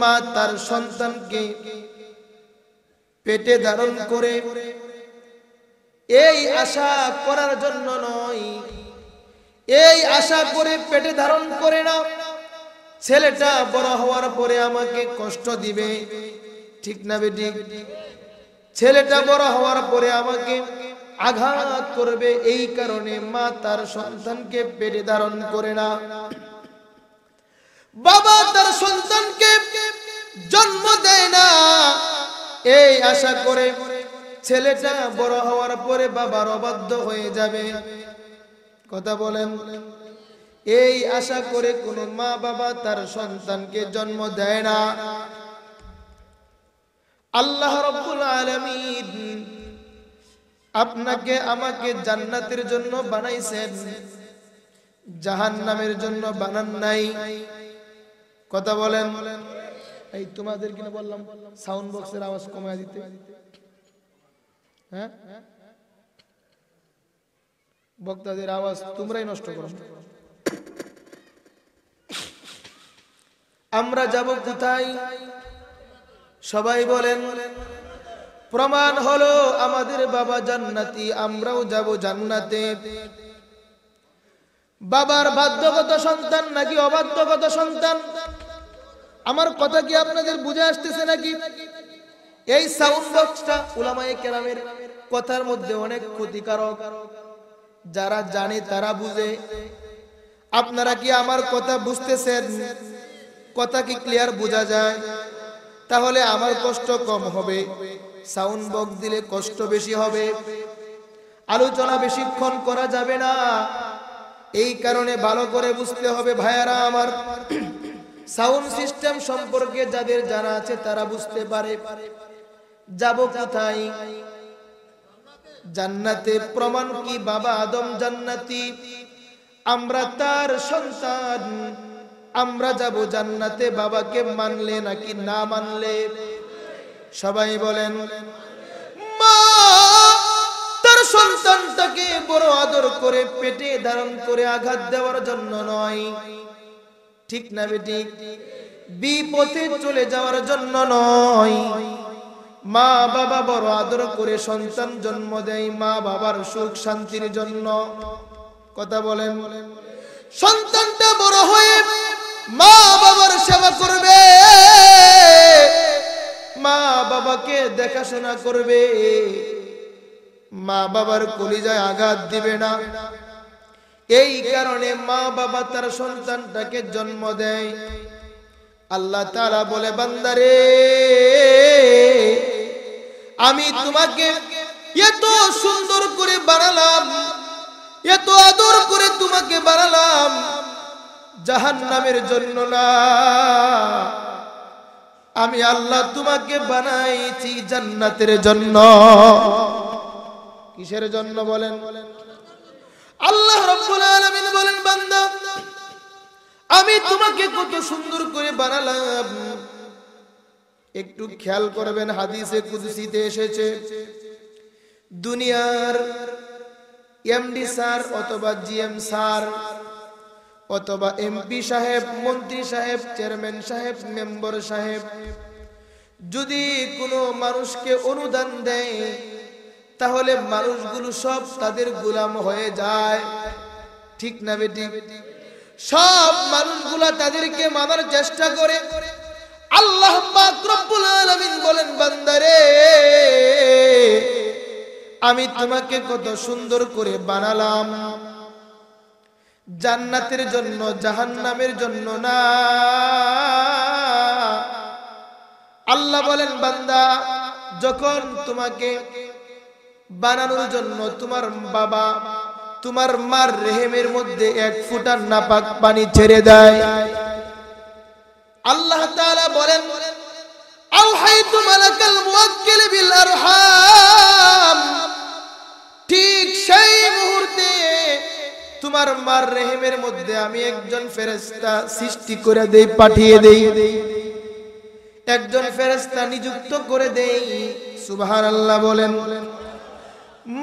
মা তার সন্তানকে পেটে ধারণ করে এই আশা করার জন্য নয় এই আশা করে পেটে ধারণ করে না ছেলেটা বড় হওয়ার পরে আমাকে কষ্ট দিবে ঠিক না বেটি ছেলেটা বড় হওয়ার পরে আমাকে আঘাত করবে এই কারণে মা তার সন্তানকে পেটে ধারণ করে না বাবা তার সন্তানকে জন্ম দেয় না এই আশা করে ছেলেটা বড় হওয়ার পরে বাবার অবাধ্য হয়ে যাবে কথা বলেন এই আশা করে কোন মা বাবা তার সন্তানকে জন্ম দেয় না আল্লাহ রব্বুল আলামিন আপনাকে আমাকে জান্নাতের জন্য বানাইছেন জাহান্নামের জন্য বানান নাই কথা বলেন এই তোমাদের কিনে বললাম সাউন্ড বক্সের আওয়াজ কমায় দিতে হ্যাঁ বক্তাদের আওয়াজ তোমরাই নষ্ট করো আমরা যাব কোথায় সবাই বলেন প্রমাণ হলো আমাদের বাবা জান্নাতি আমরাও যাব জান্নাতে বাবার বাধ্যগত সন্তান নাকি অবাধ্যগত সন্তান আমার কথা কি আপনাদের বুঝে আসতেছে নাকি এই সাউন্ড বক্সটা উলামায়ে কেরামের কথার মধ্যে অনেক ক্ষতিকারক যারা জানে তারা বুঝে আপনারা কি আমার কথা বুঝতেছেন কথা কি ক্লিয়ার বোঝা যায় তাহলে আমার কষ্ট কম হবে সাউন্ড বক্স দিলে কষ্ট বেশি হবে আলোচনা বেশিক্ষণ করা যাবে না এই কারণে ভালো করে বুঝতে হবে ভাইয়ারা আমার সাউন্ড সিস্টেম সম্পর্কে যাদের জানা আছে তারা বুঝতে পারে যাব কোথায় জান্নাতে প্রমাণ কি বাবা আদম জান্নাতি আমরা তার সন্তান আমরা যাব জান্নাতে বাবাকে মানলে নাকি না মানলে সবাই বলেন মা সন্তানটাকে বড় আদর করে পেটে ধারণ করে আঘাত দেওয়ার জন্য নয় ঠিক না বেটি বিপথে চলে যাওয়ার জন্য নয় মা বাবা বড় আদর করে সন্তান জন্ম দেয় মা বাবার সুখ শান্তির জন্য কথা বলেন সন্তানটা বড় হয়ে মা বাবার সেবা করবে মা বাবাকে দেখাশোনা করবে মা বাবার কলিজায় আঘাত দিবে না এই কারণে মা বাবা তার সন্তানটাকে জন্ম দেয় আল্লাহ তারা বলে বান্দারে আমি তোমাকে এত সুন্দর করে বানালাম এত আদর করে তোমাকে বানালাম জাহান নামের জন্য না আমি আল্লাহ তোমাকে বানাইছি জান্নাতের জন্য কিসের জন্য বলেন আল্লাহ রব্বুল আলামিন বলেন বান্দা আমি তোমাকে কত সুন্দর করে বানালাম একটু খেয়াল করবেন হাদিসে কুদসিতে এসেছে দুনিয়ার এমডি স্যার অথবা জিএম স্যার অথবা এমপি সাহেব মন্ত্রী সাহেব চেয়ারম্যান সাহেব মেম্বার সাহেব যদি কোনো মানুষকে অনুদান দেয় তাহলে মানুষগুলো সব তাদের গোলাম হয়ে যায় ঠিক না বেটি সব মানুষগুলা তাদেরকে মানার চেষ্টা করে আল্লাহ বলেন বান্দারে আমি তোমাকে কত সুন্দর করে বানালাম জান্নাতের জন্য জাহান্নামের জন্য না আল্লাহ বলেন বান্দা যখন তোমাকে বানানোর জন্য তোমার বাবা তোমার মার রেহেমের মধ্যে এক ফুটার নাপাক পানি ছেড়ে দেয় আল্লাহ তাআলা বলেন আউহাইতু মালাকাল মুওয়াক্কিল বিল আরহাম ঠিক সেই মুহূর্তে তোমার মার রেহেমের মধ্যে আমি একজন ফেরেশতা সৃষ্টি করে দেই পাঠিয়ে দেই একজন ফেরেশতা নিযুক্ত করে দেই সুবহানাল্লাহ বলেন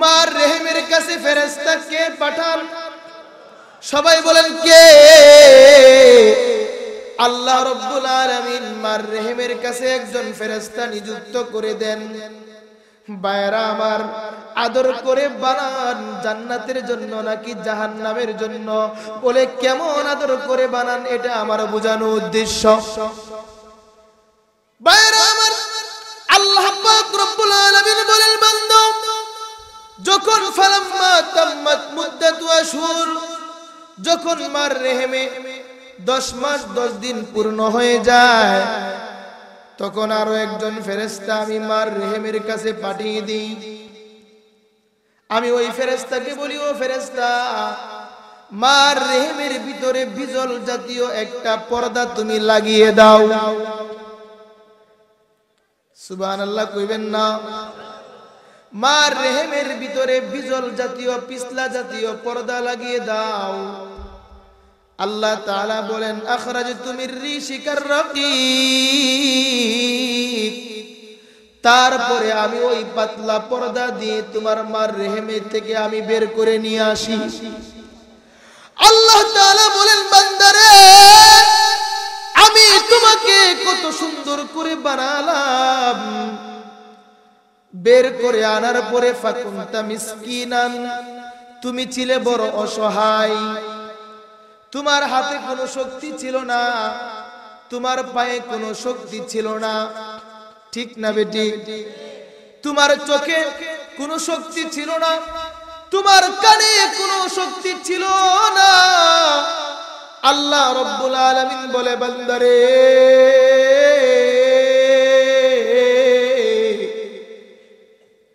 মার রেহেমের কাছে ফেরেস্তা কে পাঠান সবাই বলেন কে আল্লাহ রব্বুল আলামিন মার রেহেমের কাছে একজন ফেরেস্তা নিযুক্ত করে দেন বায়রা আমার আদর করে বানান জান্নাতের জন্য নাকি জাহান্নামের জন্য বলে কেমন আদর করে বানান এটা আমার বোঝানো উদ্দেশ্য বায়রা আমার আল্লাহ পাক রব্বুল আলামিন বলেন বান্দা যখন ফালাম্মা তাম্মাত মুদ্দাতু আশুর যখন মার রেহেমে দশ মাস দশ দিন পূর্ণ হয়ে যায় তখন আরো একজন ফেরেশতা আমি মার রেহেমের কাছে পাঠিয়ে দিই আমি ওই ফেরেশতাকে বলি ও ফেরেশতা মার রেহেমের ভিতরে বিজল জাতীয় একটা পর্দা তুমি লাগিয়ে দাও সুবহানাল্লাহ কইবেন না মার রেহেমের ভিতরে বিজল জাতীয় পিছলা জাতীয় পর্দা লাগিয়ে দাও আল্লাহ তালা বলেন আখরাজ তুমি ঋষিকার রকি তারপরে আমি ওই পাতলা পর্দা দিয়ে তোমার মার রেহেমে থেকে আমি বের করে নিয়ে আসি আল্লাহ বলেন বান্দারে আমি তোমাকে কত সুন্দর করে বানালাম বের করে আনার পরে ফাকুন্তা মিসকিনান তুমি ছিলে বড় অসহায় তোমার হাতে কোনো শক্তি ছিল না তোমার পায়ে কোনো শক্তি ছিল না ঠিক না বেটি তোমার চোখে কোনো শক্তি ছিল না তোমার কানে কোনো শক্তি ছিল না আল্লাহ রব্বুল আলামিন বলে বান্দারে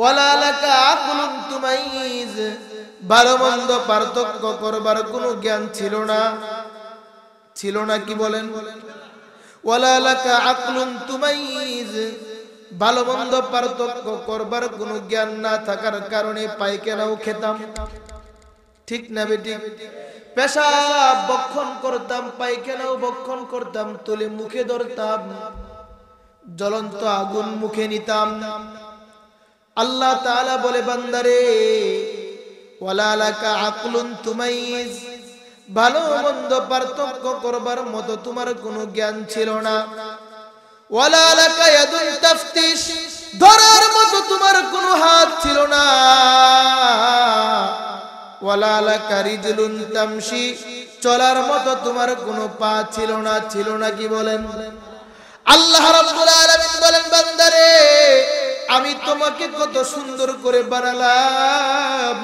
ভালো মন্দ পার্থক্য করবার কোনো জ্ঞান ছিল না ছিল না কি বলেন এলাকা ভালো মন্দ পার্থক্য করবার কোনো জ্ঞান না থাকার কারণে পাইকেরাও খেতাম ঠিক না বেটি পেশা বক্ষণ করতাম পাইখানাও বক্ষণ করতাম তুলে মুখে ধরতাম জ্বলন্ত আগুন মুখে নিতাম না আল্লাহ তালা বলে বান্দারে ভালো মন্দ পার্থক্য করবার মতো তোমার কোনো জ্ঞান ছিল না ধরার মতো তোমার কোনো হাত ছিল না চলার মতো তোমার কোনো পা ছিল না ছিল না কি বলেন আল্লাহ বলেন বান্দারে আমি তোমাকে কত সুন্দর করে বানালাম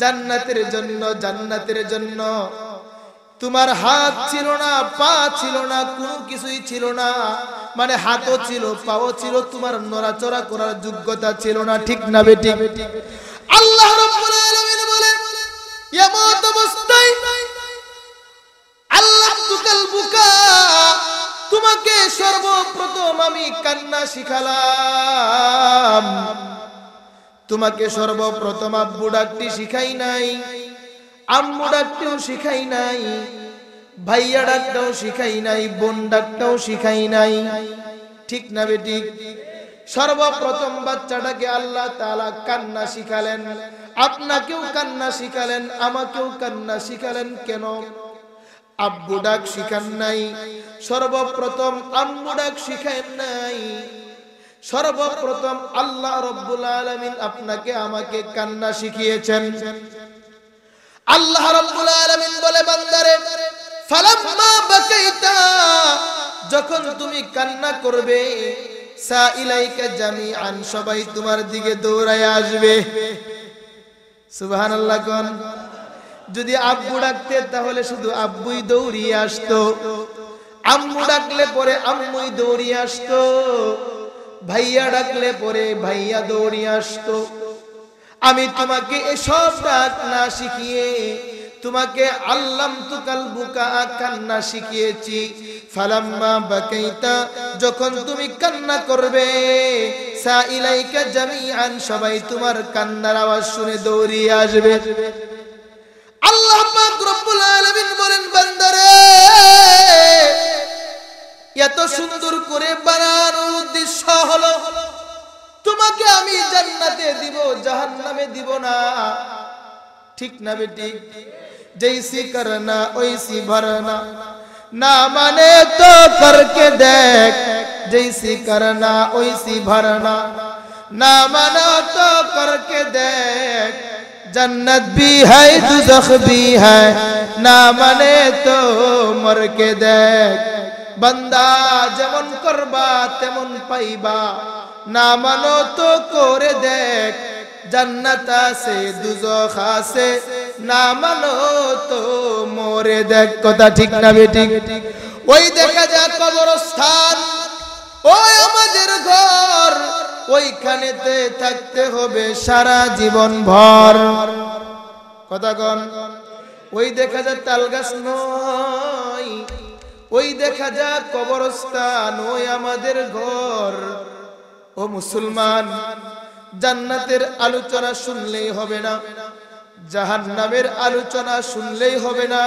জান্নাতের জন্য জান্নাতের জন্য তোমার হাত ছিল না পা ছিল না কোনো কিছুই ছিল না মানে হাতও ছিল পাও ছিল তোমার নড়াচড়া করার যোগ্যতা ছিল না ঠিক না বেটি আল্লাহ রাব্বুল আলামিন বলেন ইয়ামত অবস্থায় তোমাকে সর্বপ্রথম আমি কান্না শিখালাম তোমাকে সর্বপ্রথম আব্বু ডাকটি শিখাই নাই আম্মু ডাকটিও শিখাই নাই ভাইয়া ডাকটাও শিখাই নাই বোন ডাকটাও শিখাই নাই ঠিক না বেটি সর্বপ্রথম বাচ্চাটাকে আল্লাহ তালা কান্না শিখালেন আপনাকেও কান্না শিখালেন আমাকেও কান্না শিখালেন কেন আব্বু ডাক শিখান নাই সর্বপ্রথম আম্মু ডাক শিখান নাই সর্বপ্রথম আল্লাহ রব্বুল আলমিন আপনাকে আমাকে কান্না শিখিয়েছেন আল্লাহ রব্বুল আলমিন বলে বান্দারে ফালাম্মা বাকাইতা যখন তুমি কান্না করবে সাইলাইকা জামিআন সবাই তোমার দিকে দৌড়ায় আসবে সুবহানাল্লাহ কোন যদি আব্বু ডাকতে তাহলে শুধু আব্বুই দৌড়িয়ে আসতো আম্মু ডাকলে পরে আম্মুই দৌড়িয়ে আসতো ভাইয়া ডাকলে পরে ভাইয়া দৌড়িয়ে আসতো আমি তোমাকে এসব ডাক না শিখিয়ে তোমাকে আল্লাম তুকাল বুকা কান্না শিখিয়েছি ফালাম্মা বাকাইতা যখন তুমি কান্না করবে সাইলাইকা জামিয়ান সবাই তোমার কান্নার আওয়াজ শুনে দৌড়িয়ে আসবে আল্লাহ পাক রব্বুল আলামিন এত সুন্দর করে বানার উদ্দেশ্য হলো তোমাকে আমি জান্নাতে দিব নামে দিব না ঠিক না বেটি জৈসি না ওইসি ভর না না মানে তো করকে দেখ জৈসি না ওইসি ভর না না মানে তো করকে দেখ জন্নত বি হাই দুজখ বি হাই না মানে তো মর কে দেখ بندہ যেমন করবা তেমন পাইবা না মানো তো করে দেখ জন্নত আছে দুজখ আছে না মানো তো মরে দেখ কথা ঠিক না বেটি ওই দেখা যাক কবরস্থান ওই আমাদের ঘর ওইখানেতে থাকতে হবে সারা জীবন ভর কথা কন ওই দেখা যায় তালগাছ নয় ওই দেখা যাক কবরস্থান ওই আমাদের ঘর ও মুসলমান জান্নাতের আলোচনা শুনলেই হবে না জাহান নামের আলোচনা শুনলেই হবে না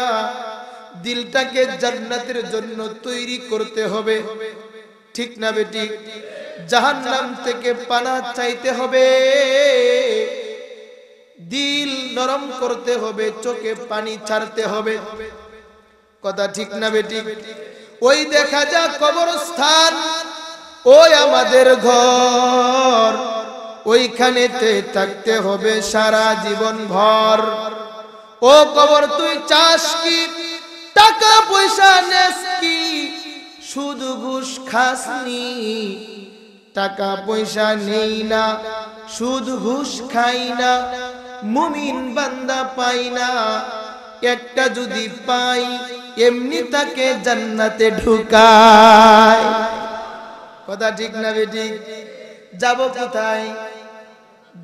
দিলটাকে জান্নাতের জন্য তৈরি করতে হবে হবে ঠিক না বেটি জাহান নাম থেকে পানা চাইতে হবে দিল নরম করতে হবে চোখে পানি ছাড়তে হবে কথা ঠিক না বেটি ওই দেখা যা কবরস্থান ওই আমাদের ঘর ওইখানেতে থাকতে হবে সারা জীবন ভর ও কবর তুই চাস কি টাকা পয়সা নেস কি শুধু ঘুষ খাসনি টাকা পয়সা নেই না শুধু ঘুষ খাই না মুমিন বান্দা পাই না একটা যদি পাই এমনি তাকে জান্নাতে ঢুকায় কথা ঠিক না বেটি যাব কোথায়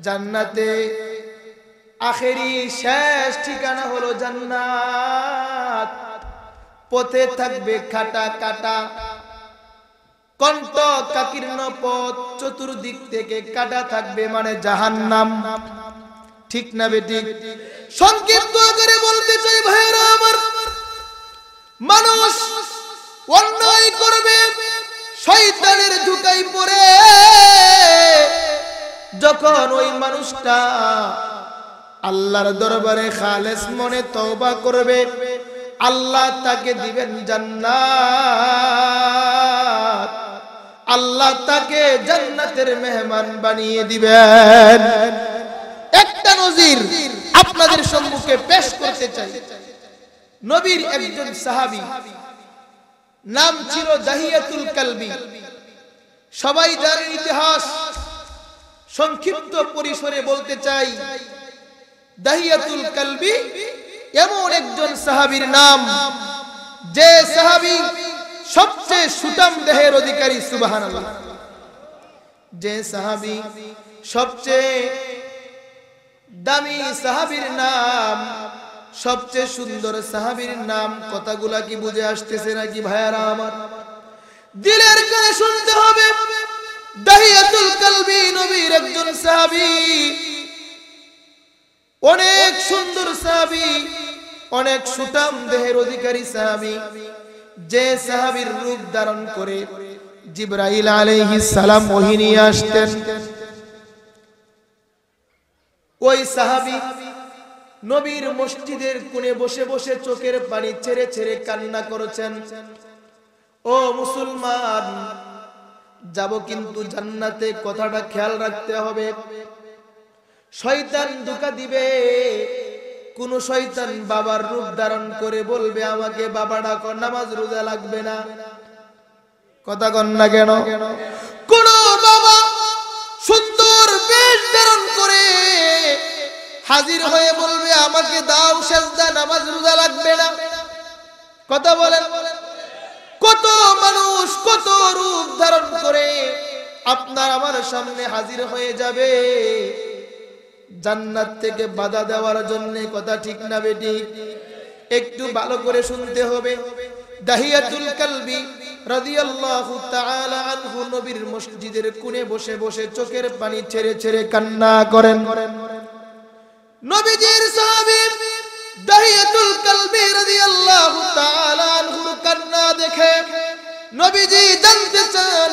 জান্নাতে আখেরি শেষ ঠিকানা হলো জান্নাত পথে থাকবে খাটা কাটা কণ্ঠ কাকীর্ণ পথ চতুর্দিক থেকে কাটা থাকবে মানে জাহান নাম ঠিক না বেটি সংক্ষিপ্ত আকারে বলতে চাই ভাইরা আমার মানুষ অন্যায় করবে শয়তানের ঢুকাই পড়ে যখন ওই মানুষটা আল্লাহর দরবারে খালেস মনে তওবা করবে আল্লাহ তাকে দিবেন জান্নাত আল্লাহ তাকে জান্নাতের মেহমান বানিয়ে দিবেন একটা নজির আপনাদের সম্মুখে পেশ করতে চাই নবীর একজন সাহাবি নাম ছিল জাহিয়াতুল কালবি সবাই জানেন ইতিহাস সংক্ষিপ্ত পরিসরে বলতে চাই দাহিয়াতুল কালবি এমন একজন সাহাবির নাম যে সাহাবি সবচেয়ে সুতাম দেহের অধিকারী সুবাহান যে সাহাবি সবচেয়ে দামি সাহাবির নাম সবচেয়ে সুন্দর সাহাবির নাম কথাগুলা কি বুঝে আসতেছে নাকি ভাইয়ারা আমার দিলের কানে শুনতে হবে নবীর একজন সাহাবী অনেক সুন্দর সাহাবী অনেক সুতাম দেহের অধিকারী সাহাবি যে সাহাবির রূপ ধারণ করে জিব্রাইল আলাইহিস সালাম মোহিনী আসতেন ওই সাহাবি নবীর মসজিদের কোণে বসে বসে চোখের পানি ছেড়ে ছেড়ে কান্না করেছেন ও মুসলমান যাব কিন্তু জান্নাতে কথাটা খেয়াল রাখতে হবে শয়তান ধোকা দিবে কোন শয়তান বাবার রূপ ধারণ করে বলবে আমাকে বাবা ডাক নামাজ রোজা লাগবে না কথা কন না কেন কোন বাবা সুন্দর বেশ ধারণ করে হাজির হয়ে বলবে আমাকে দাও সাজদা নামাজ রোজা লাগবে না কথা বলেন কত মানুষ কত রূপ ধারণ করে আপনার আমার সামনে হাজির হয়ে যাবে জান্নাত থেকে বাধা দেওয়ার জন্য কথা ঠিক না বেটি একটু ভালো করে শুনতে হবে দাহিয়াতুল কালবি রাদিয়াল্লাহু তাআলা আনহু নবীর মসজিদের কোণে বসে বসে চোখের পানি ছেড়ে ছেড়ে কান্না করেন নবীজির সাহাবী দাহিয়াতুল কালবি রাদিয়াল্লাহু তাআলা আনহু কান্না দেখে নবীজি জানতে চান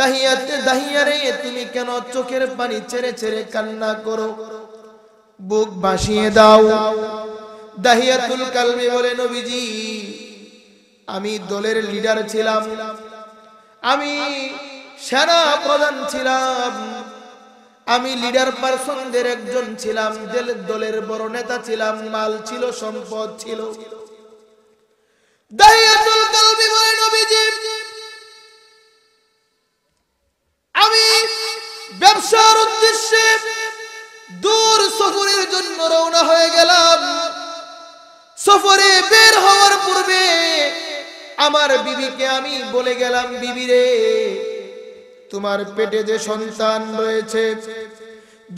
দাহিয়াতে দাহিয়া রে তুমি কেন চোখের পানি ছেড়ে ছেড়ে কান্না করো বুক ভাসিয়ে দাও দাহিয়াতুল কালবি বলে নবীজি আমি দলের লিডার ছিলাম আমি সেনা প্রধান ছিলাম আমি লিডার পার্সনদের একজন ছিলাম দলের বড় নেতা ছিলাম মাল ছিল সম্পদ ছিল দাহিয়াতুল কালবি বলে নবীজি আমি ব্যবসার উদ্দেশ্যে দূর সফরের জন্য রওনা হয়ে গেলাম সফরে বের হওয়ার পূর্বে আমার বিবিকে আমি বলে গেলাম বিবিরে তোমার পেটে যে সন্তান রয়েছে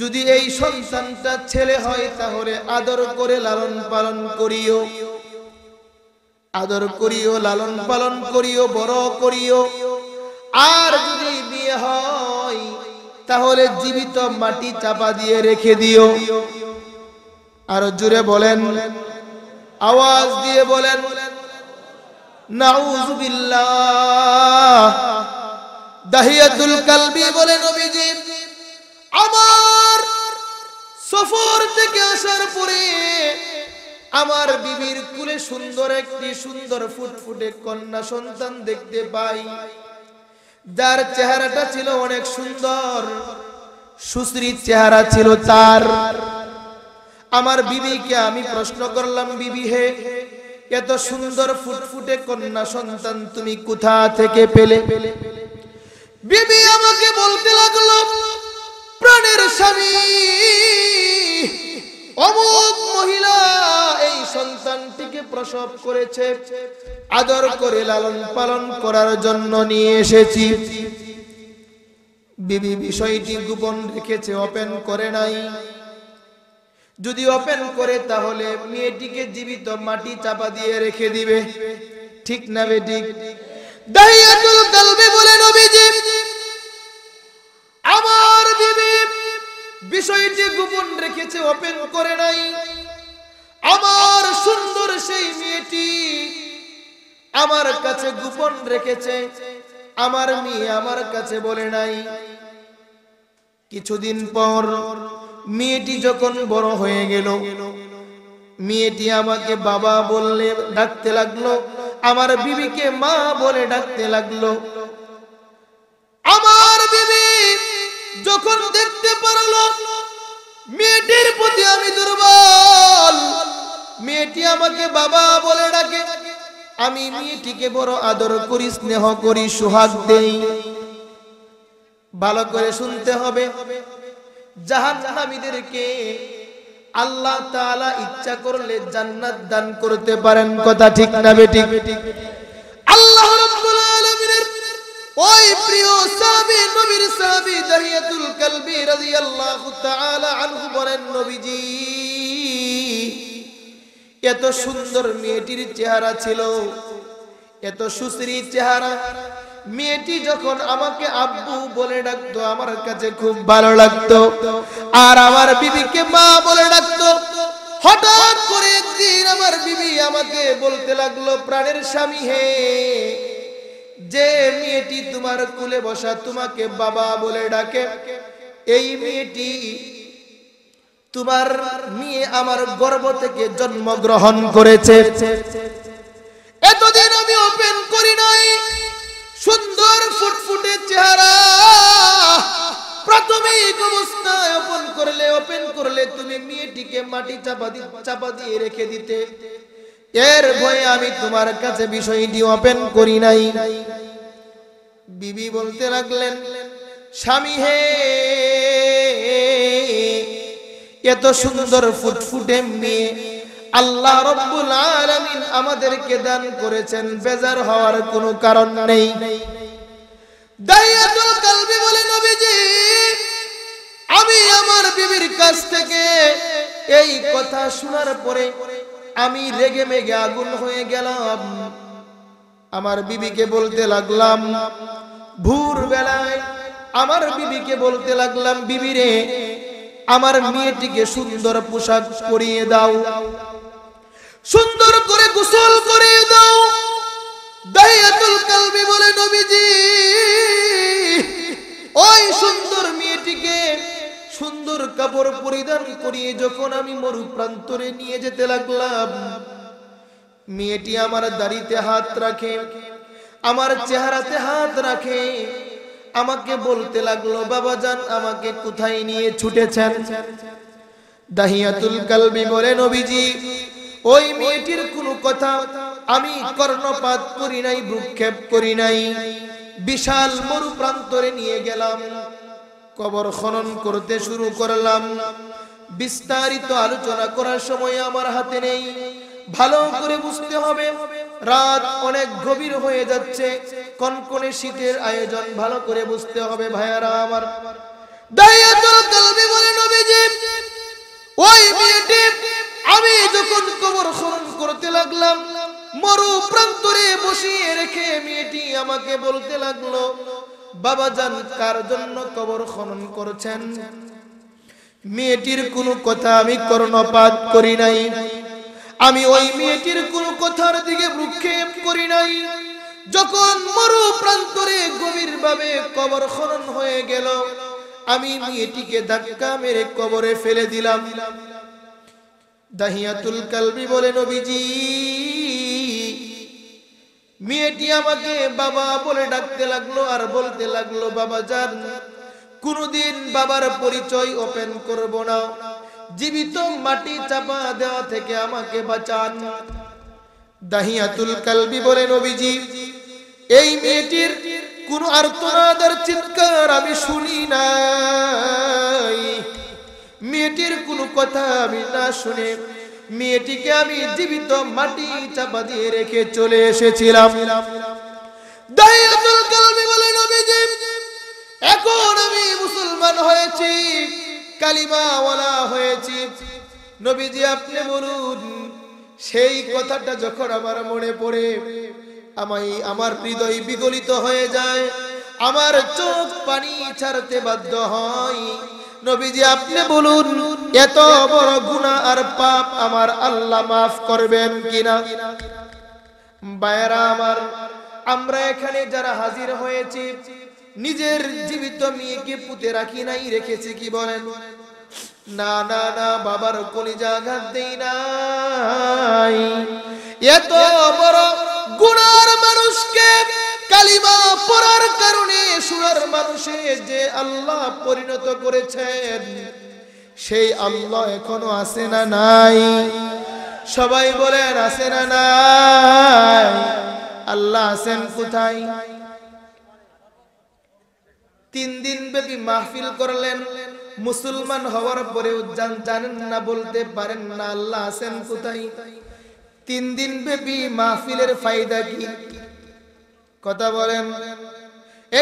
যদি এই সন্তানটা ছেলে হয় তাহলে আদর করে লালন পালন করিও আদর করিও লালন পালন করিও বড় করিও আর যদি বিয়ে হয় তাহলে জীবিত মাটি চাপা দিয়ে রেখে দিও আরো জুড়ে বলেন আওয়াজ দিয়ে বলেন নাউজুবিল্লাহ দাহিয়াতুল কালবি বলেন অভিজি আমার সফর থেকে আসার পরে আমার বিবির কুলে সুন্দর একটি সুন্দর ফুটফুটে কন্যা সন্তান দেখতে পাই যার চেহারাটা ছিল অনেক সুন্দর সুশ্রীর চেহারা ছিল তার আমার বিবিকে আমি প্রশ্ন করলাম বিবি হে এত সুন্দর ফুটফুটে কন্যা সন্তান তুমি কোথা থেকে পেলে বিবি আমাকে বলতে লাগলো প্রাণের স্বামী অমুক মহিলা এই সন্তানটি স্ত্রীকে প্রসব করেছে আদর করে লালন পালন করার জন্য নিয়ে এসেছি বিবি বিষয়টি গোপন রেখেছে ওপেন করে নাই যদি ওপেন করে তাহলে মেয়েটিকে জীবিত মাটি চাপা দিয়ে রেখে দিবে ঠিক না বেটি দাইয়াতুল কালবি বলে নবীজি আমার বিবি বিষয়টি গোপন রেখেছে ওপেন করে নাই আমার সুন্দর সেই মেয়েটি আমার কাছে গোপন রেখেছে আমার মেয়ে আমার কাছে বলে নাই কিছুদিন পর মেয়েটি যখন বড় হয়ে গেল মেয়েটি আমাকে বাবা বললে ডাকতে লাগলো আমার বিবিকে মা বলে ডাকতে লাগলো আমার বিবি যখন দেখতে পারলো মেয়েটির প্রতি আমি দুর্বল মেয়েটি আমাকে বাবা বলে ডাকে আমি মেয়েটিকে বড় আদর করি স্নেহ করি সুহাগ দেই ভালো করে শুনতে হবে জাহান জাহামিদেরকে আল্লাহ তাআলা ইচ্ছা করলে জান্নাত দান করতে পারেন কথা ঠিক না বেটি আল্লাহ রাব্বুল আলামিনের ওই প্রিয় সাহাবী নবীর সাহাবী দাহিয়াতুল কলবি রাদিয়াল্লাহু তাআলা আনহু বলেন নবীজি এত সুন্দর মেয়েটির চেহারা ছিল এত সুশ্রী চেহারা মেয়েটি যখন আমাকে আব্বু বলে ডাকতো আমার কাছে খুব ভালো লাগতো আর আমার বিবিকে মা বলে ডাকতো হঠাৎ করে একদিন আমার বিবি আমাকে বলতে লাগলো প্রাণের স্বামী হে যে মেয়েটি তোমার কুলে বসা তোমাকে বাবা বলে ডাকে এই মেয়েটি তোমার মেয়ে আমার গর্ব থেকে জন্মগ্রহণ করেছে এতদিন আমি ওপেন করি নাই সুন্দর ফুটফুটে চেহারা প্রাথমিক অবস্থায় ওপেন করলে ওপেন করলে তুমি মেয়েটিকে মাটি চাপা দিয়ে চাপা দিয়ে রেখে দিতে এর ভয়ে আমি তোমার কাছে বিষয়টি ওপেন করি নাই বিবি বলতে লাগলেন স্বামী হে এত সুন্দর ফুটফুটে মেয়ে আল্লাহ রব্বুল আলামিন আমাদেরকে দান করেছেন বেজার হওয়ার কোনো কারণ নেই দাইয়াতুল কলবি বলে নবীজি আমি আমার বিবির কাছ থেকে এই কথা শোনার পরে আমি রেগে মেগে আগুন হয়ে গেলাম আমার বিবিকে বলতে লাগলাম ভোর বেলায় আমার বিবিকে বলতে লাগলাম বিবিরে আমার মেয়েটিকে সুন্দর পোশাক পরিয়ে দাও সুন্দর করে গোসল করিয়ে দাও দাইয়াতুল কালবি বলে নবীজি ওই সুন্দর মেয়েটিকে সুন্দর কাপড় পরিধান করিয়ে যখন আমি মরু প্রান্তরে নিয়ে যেতে লাগলাম মেয়েটি আমার দাড়িতে হাত রাখে আমার চেহারাতে হাত রাখে আমাকে বলতে লাগলো বাবা যান আমাকে কোথায় নিয়ে ছুটেছেন দাহিয়াতুল কালবি বলে নবীজি ওই মেয়েটির কথা আমি কর্ণপাত করি নাই ভূক্ষেপ করি নাই বিশাল মরু প্রান্তরে নিয়ে গেলাম কবর খনন করতে শুরু করলাম বিস্তারিত আলোচনা করার সময় আমার হাতে নেই ভালো করে বুঝতে হবে রাত অনেক গভীর হয়ে যাচ্ছে কনকনে শীতের আয়োজন ভালো করে বুঝতে হবে ভাইয়ারা আমার কবর করতে লাগলাম প্রান্তরে বসিয়ে রেখে মেয়েটি আমাকে বলতে লাগলো বাবা জান কবর মেয়েটির কোনো কথা আমি কর্ণপাত করি নাই আমি ওই মেয়েটির কোন কথার দিকে ভ্রুক্ষেপ করি নাই যখন মরু প্রান্তরে গভীর ভাবে কবর খনন হয়ে গেল আমি মেয়েটিকে ধাক্কা মেরে কবরে ফেলে দিলাম দাহিয়াতুল কালবি বলে নবীজি মেয়েটি আমাকে বাবা বলে ডাকতে লাগলো আর বলতে লাগলো বাবা যান কোনদিন বাবার পরিচয় ওপেন করব না জীবিত মাটি চাপা দেওয়া থেকে আমাকে বাঁচান দাহিয়াতুল কালবি বলে নবীজি এই মেয়েটির কোন আর্তনাদার চিৎকার আমি শুনি নাই মেয়েটির কোনো কথা আমি না শুনে মেয়েটিকে আমি জীবিত মাটি চাপা দিয়ে রেখে চলে এসেছিলাম দাহিয়াতুল কালবি বলে এখন আমি মুসলমান হয়েছি কালিমাওয়ালা হয়েছি নবীজি আপনি বলুন সেই কথাটা যখন আমার মনে পড়ে আমায় আমার হৃদয় বিগলিত হয়ে যায় আমার চোখ পানি ছাড়তে বাধ্য হয় নবীজি আপনি বলুন এত বড় গুণা আর পাপ আমার আল্লাহ মাফ করবেন কিনা বায়রা আমার আমরা এখানে যারা হাজির হয়েছি নিজের জীবিত মেয়েকে পুঁতে রাখি নাই রেখেছে কি বলেন না না না বাবার কলিজা জাগাত দেই নাই এত বড় গুণার মানুষকে কালিমা পড়ার কারণে সুরার মানুষে যে আল্লাহ পরিণত করেছেন সেই আল্লাহ এখনো আসে না নাই সবাই বলেন আসে না নাই আল্লাহ আছেন কোথায় তিন দিন ব্যাপী মাহফিল করলেন মুসলমান হওয়ার পরেও জানেন না বলতে পারেন না আল্লাহ আছেন কোথায় তিন দিন ব্যাপী মাহফিলের ফায়দা কি কথা বলেন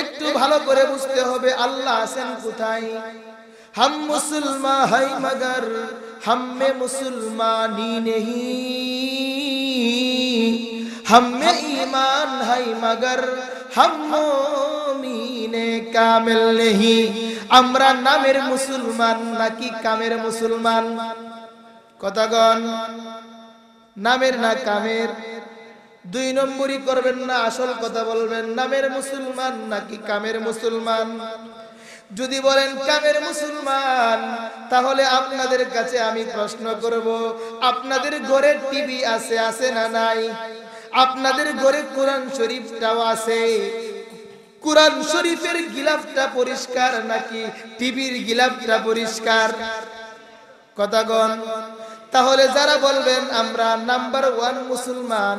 একটু ভালো করে বুঝতে হবে আল্লাহ আছেন কোথায় হাম মুসলমান হাই মগর হামে মুসলমানি নেহি হামে ইমান হাই মগর হাম দিনে কামেল নেহি আমরা নামের মুসলমান নাকি কামের মুসলমান কথাগণ নামের না কামের দুই নম্বরই করবেন না আসল কথা বলবেন নামের মুসলমান নাকি কামের মুসলমান যদি বলেন কামের মুসলমান তাহলে আপনাদের কাছে আমি প্রশ্ন করব আপনাদের ঘরে টিভি আছে আছে না নাই আপনাদের ঘরে কোরআন শরীফটাও আছে কোরআন শরীফের গিলাফটা পরিষ্কার নাকি টিভির গিলাফটা পরিষ্কার কথাগণ তাহলে যারা বলবেন আমরা নাম্বার ওয়ান মুসলমান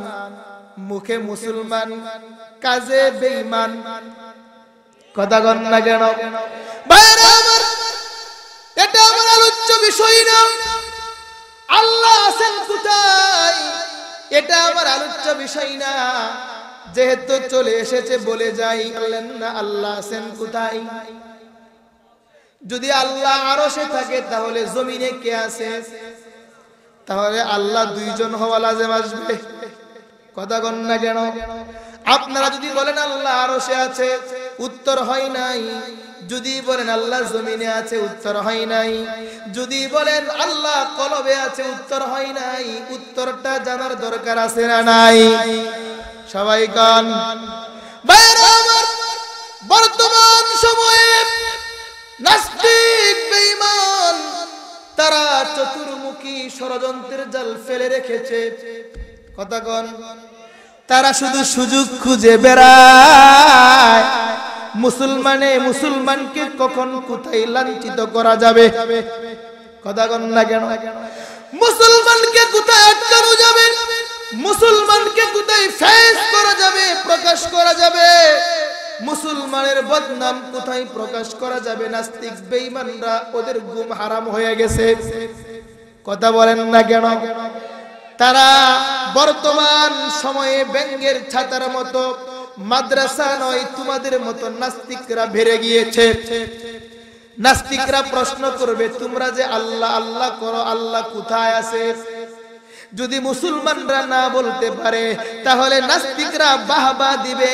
মুখে মুসলমান কাজে বেঈমান কথাগণ না কেন এটা আমার আলোচ্য বিষয় না আল্লাহ আছেন কোথায় এটা আমার আলোচ্য বিষয় না যেহেতু চলে এসেছে বলে যাই বললেন না আল্লাহ আছেন কোথায় যদি আল্লাহ আরো সে থাকে তাহলে জমিনে কে আছে তাহলে আল্লাহ দুইজন হওয়া লাজেম আসবে কথা কন না কেন আপনারা যদি বলেন আল্লাহ আরো সে আছে উত্তর হয় নাই যদি বলেন আল্লাহ জমিনে আছে উত্তর হয় নাই যদি বলেন আল্লাহ কলবে আছে উত্তর হয় নাই উত্তরটা জানার দরকার আছে না নাই সবাই গান বর্তমান সময়ে নাস্তিক বেঈমান তারা চতুর্মুখী ষড়যন্ত্রের জাল ফেলে রেখেছে কথা তারা শুধু সুযোগ খুঁজে বেড়ায় মুসলমানে মুসলমানকে কখন কোথায় লাঞ্ছিত করা যাবে কথা কন না কেন মুসলমানকে কোথায় আটকানো যাবে মুসলমানকে কোথায় ফেস করা যাবে প্রকাশ করা যাবে মুসলমানের বদনাম কোথায় প্রকাশ করা যাবে নাস্তিক বেঈমানরা ওদের ঘুম হারাম হয়ে গেছে কথা বলেন না কেন তারা বর্তমান সময়ে ব্যাঙ্গের ছাতার মতো মাদ্রাসা নয় তোমাদের মতো নাস্তিকরা ভেড়ে গিয়েছে নাস্তিকরা প্রশ্ন করবে তোমরা যে আল্লাহ আল্লাহ করো আল্লাহ কোথায় আছে যদি মুসলমানরা না বলতে পারে তাহলে নাস্তিকরা বাহবা দিবে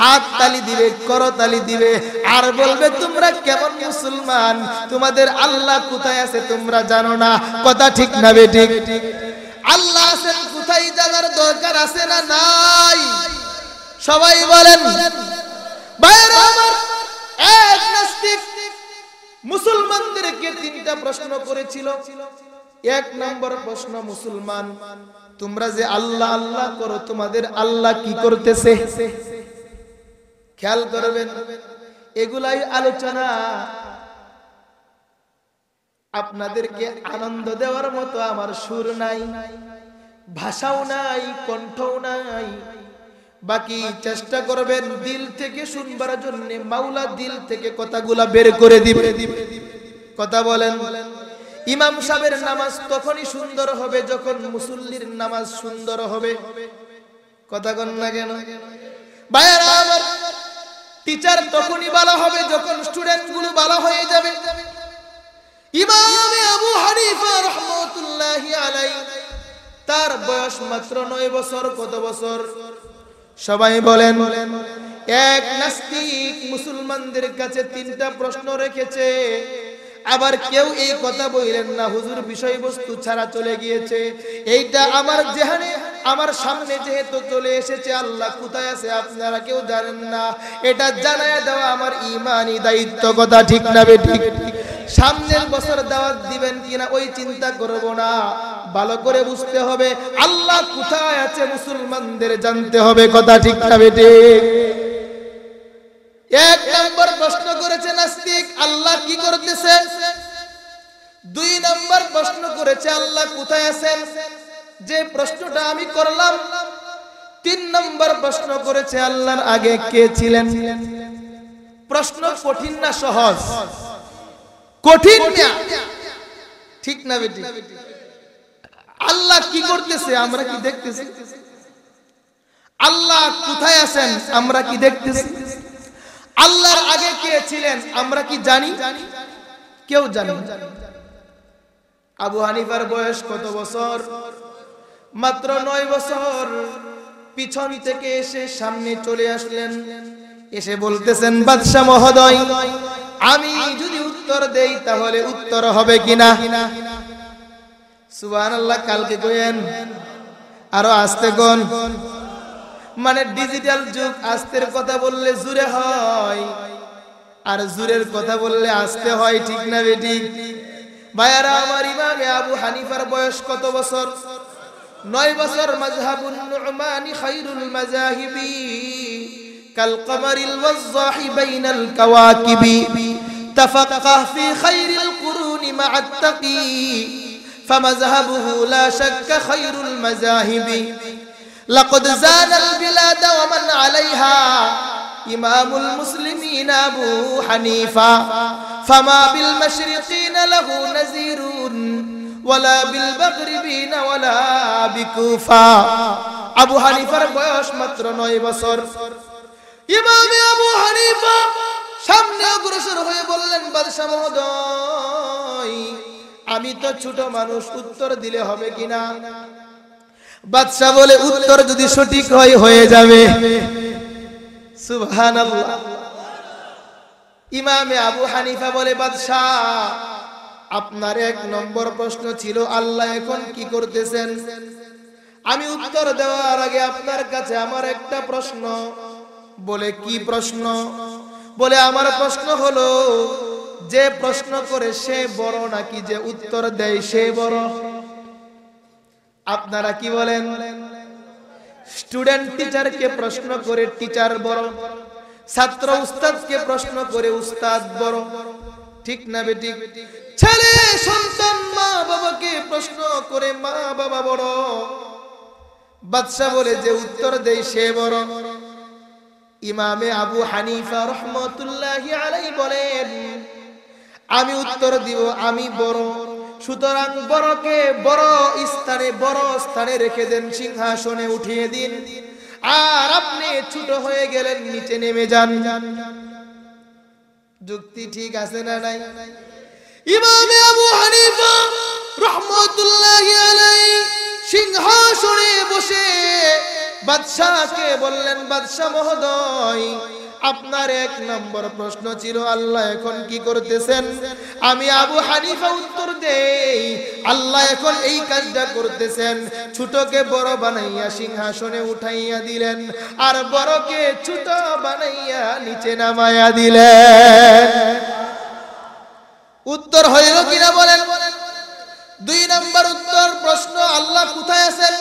হাত তালি দিবে করতালি দিবে আর বলবে তোমরা কেমন মুসলমান তোমাদের আল্লাহ কোথায় আছে তোমরা জানো না কথা ঠিক না বেটি আল্লাহ আছেন কোথায় জানার দরকার আছে না নাই সবাই বলেন মুসলমানদেরকে তিনটা প্রশ্ন করেছিল এক নম্বর প্রশ্ন মুসলমান তোমরা যে আল্লাহ আল্লাহ করো তোমাদের আল্লাহ কি করতেছে খেয়াল করবেন এগুলাই আলোচনা আপনাদেরকে আনন্দ দেওয়ার মতো আমার সুর নাই ভাষাও নাই কণ্ঠও নাই বাকি চেষ্টা করবেন দিল থেকে শুনবার জন্য মাওলা দিল থেকে কথাগুলা বের করে দিবে কথা বলেন ইমাম সাহেবের নামাজ তখনই সুন্দর হবে যখন মুসল্লির নামাজ সুন্দর হবে কথা কন না কেন টিচার তখনই ভালো হবে যখন স্টুডেন্ট গুলো ভালো হয়ে যাবে ইমামে আবু হানিফা রহমতুল্লাহ আলাই তার বয়স মাত্র নয় বছর কত বছর সবাই বলেন এক নাস্তিক মুসলমানদের কাছে তিনটা প্রশ্ন রেখেছে আবার কেউ এই কথা বললেন না হুজুর বিষয়বস্তু ছাড়া চলে গিয়েছে এইটা আমার জেহানে আমার সামনে যেহেতু চলে এসেছে আল্লাহ কোথায় আছে আপনারা কেউ জানেন না এটা জানায় দেওয়া আমার ইমানই দায়িত্ব কথা ঠিক না ঠিক সামনের বছর দাওয়াত দিবেন কিনা ওই চিন্তা করব না ভালো করে বুঝতে হবে আল্লাহ কোথায় আছে মুসলমানদের জানতে হবে কথা ঠিক না বেটে এক নম্বর প্রশ্ন করেছে নাস্তিক আল্লাহ কি করতেছে দুই নম্বর প্রশ্ন করেছে আল্লাহ কোথায় আছেন যে প্রশ্নটা আমি করলাম তিন নম্বর প্রশ্ন করেছে আল্লাহর আগে কে ছিলেন প্রশ্ন কঠিন না সহজ কঠিন না ঠিক না বেটি আল্লাহ কি করতেছে আমরা কি দেখতেছি আল্লাহ কোথায় আছেন আমরা কি দেখতেছি আল্লাহর আগে কে ছিলেন আমরা কি জানি কেউ জানি আবু হানিফার বয়স কত বছর মাত্র নয় বছর পিছন থেকে এসে সামনে চলে আসলেন এসে বলতেছেন বাদশাহ মহোদয় আমি যদি উত্তর দেই তাহলে উত্তর হবে কিনা সুবহানাল্লাহ কালকে কইেন আরো আসতে গন মানে ডিজিটাল যুগ আস্তের কথা বললে জুরে হয় আর জুরের কথা বললে আসতে হয় ঠিক না বেটি ভাইয়ারা আমার ইমামে আবু হানিফার বয়স কত বছর নয় বছর মাজহাবুন নুমানি খাইরুল মাজাহিবি কাল কমারিল ওয়াজ্জাহি বাইনাল কাওয়াকিবি তাফাক্কাহ ফি খাইরিল কুরুনি মা'আত তাকি فمذهبه لا شك خير المذاهب لقد زاد البلاد ومن عليها إمام المسلمين أبو حنيفة فما بالمشرقين له نزير ولا بالمغربين ولا بكوفة أبو حنيفة বয়স মাত্র 9 বছর ইমাম আবু হানিফা সামনে অগ্রসর হয়ে বললেন বাদশা মহোদয় আমি তো ছোট মানুষ উত্তর দিলে হবে কিনা বাদশাহ বলে উত্তর যদি সঠিক হয় হয়ে যাবে ইমামে আবু হানিফা বলে বাদশাহ আপনার এক নম্বর প্রশ্ন ছিল আল্লাহ এখন কি করতেছেন আমি উত্তর দেওয়ার আগে আপনার কাছে আমার একটা প্রশ্ন বলে কি প্রশ্ন বলে আমার প্রশ্ন হলো যে প্রশ্ন করে সে বড় নাকি যে উত্তর দেয় সে বড় আপনারা কি বলেন স্টুডেন্ট টিচারকে প্রশ্ন করে টিচার বড় ছাত্র উস্তাদকে প্রশ্ন করে উস্তাদ বড় ঠিক না বেটি ছেলে সন্তান মা বাবাকে প্রশ্ন করে মা বাবা বড় বাদশা বলে যে উত্তর দেয় সে বড় ইমামে আবু হানিফা রহমতুল্লাহ আলাই বলেন আমি উত্তর দিব আমি বড় সুতরাং বড়কে বড় স্থানে বড় স্থানে রেখে দেন সিংহাসনে উঠিয়ে দিন আর আপনি ছোট হয়ে গেলেন নিচে নেমে যান যুক্তি ঠিক আছে না নাই ইমামে আবু হানিফা রহমতুল্লাহ আলাইহি সিংহাসনে বসে বাদশাহকে বললেন বাদশাহ মহোদয় আপনার এক নম্বর প্রশ্ন ছিল আল্লাহ এখন কি করতেছেন আমি আবু হানিফা উত্তর দেই আল্লাহ এখন এই কাজটা করতেছেন ছোটকে বড় বানাইয়া সিংহাসনে উঠাইয়া দিলেন আর বড়কে ছোট বানাইয়া নিচে নামাইয়া দিলেন উত্তর হইল কিনা বলেন দুই নম্বর উত্তর প্রশ্ন আল্লাহ কোথায় আছেন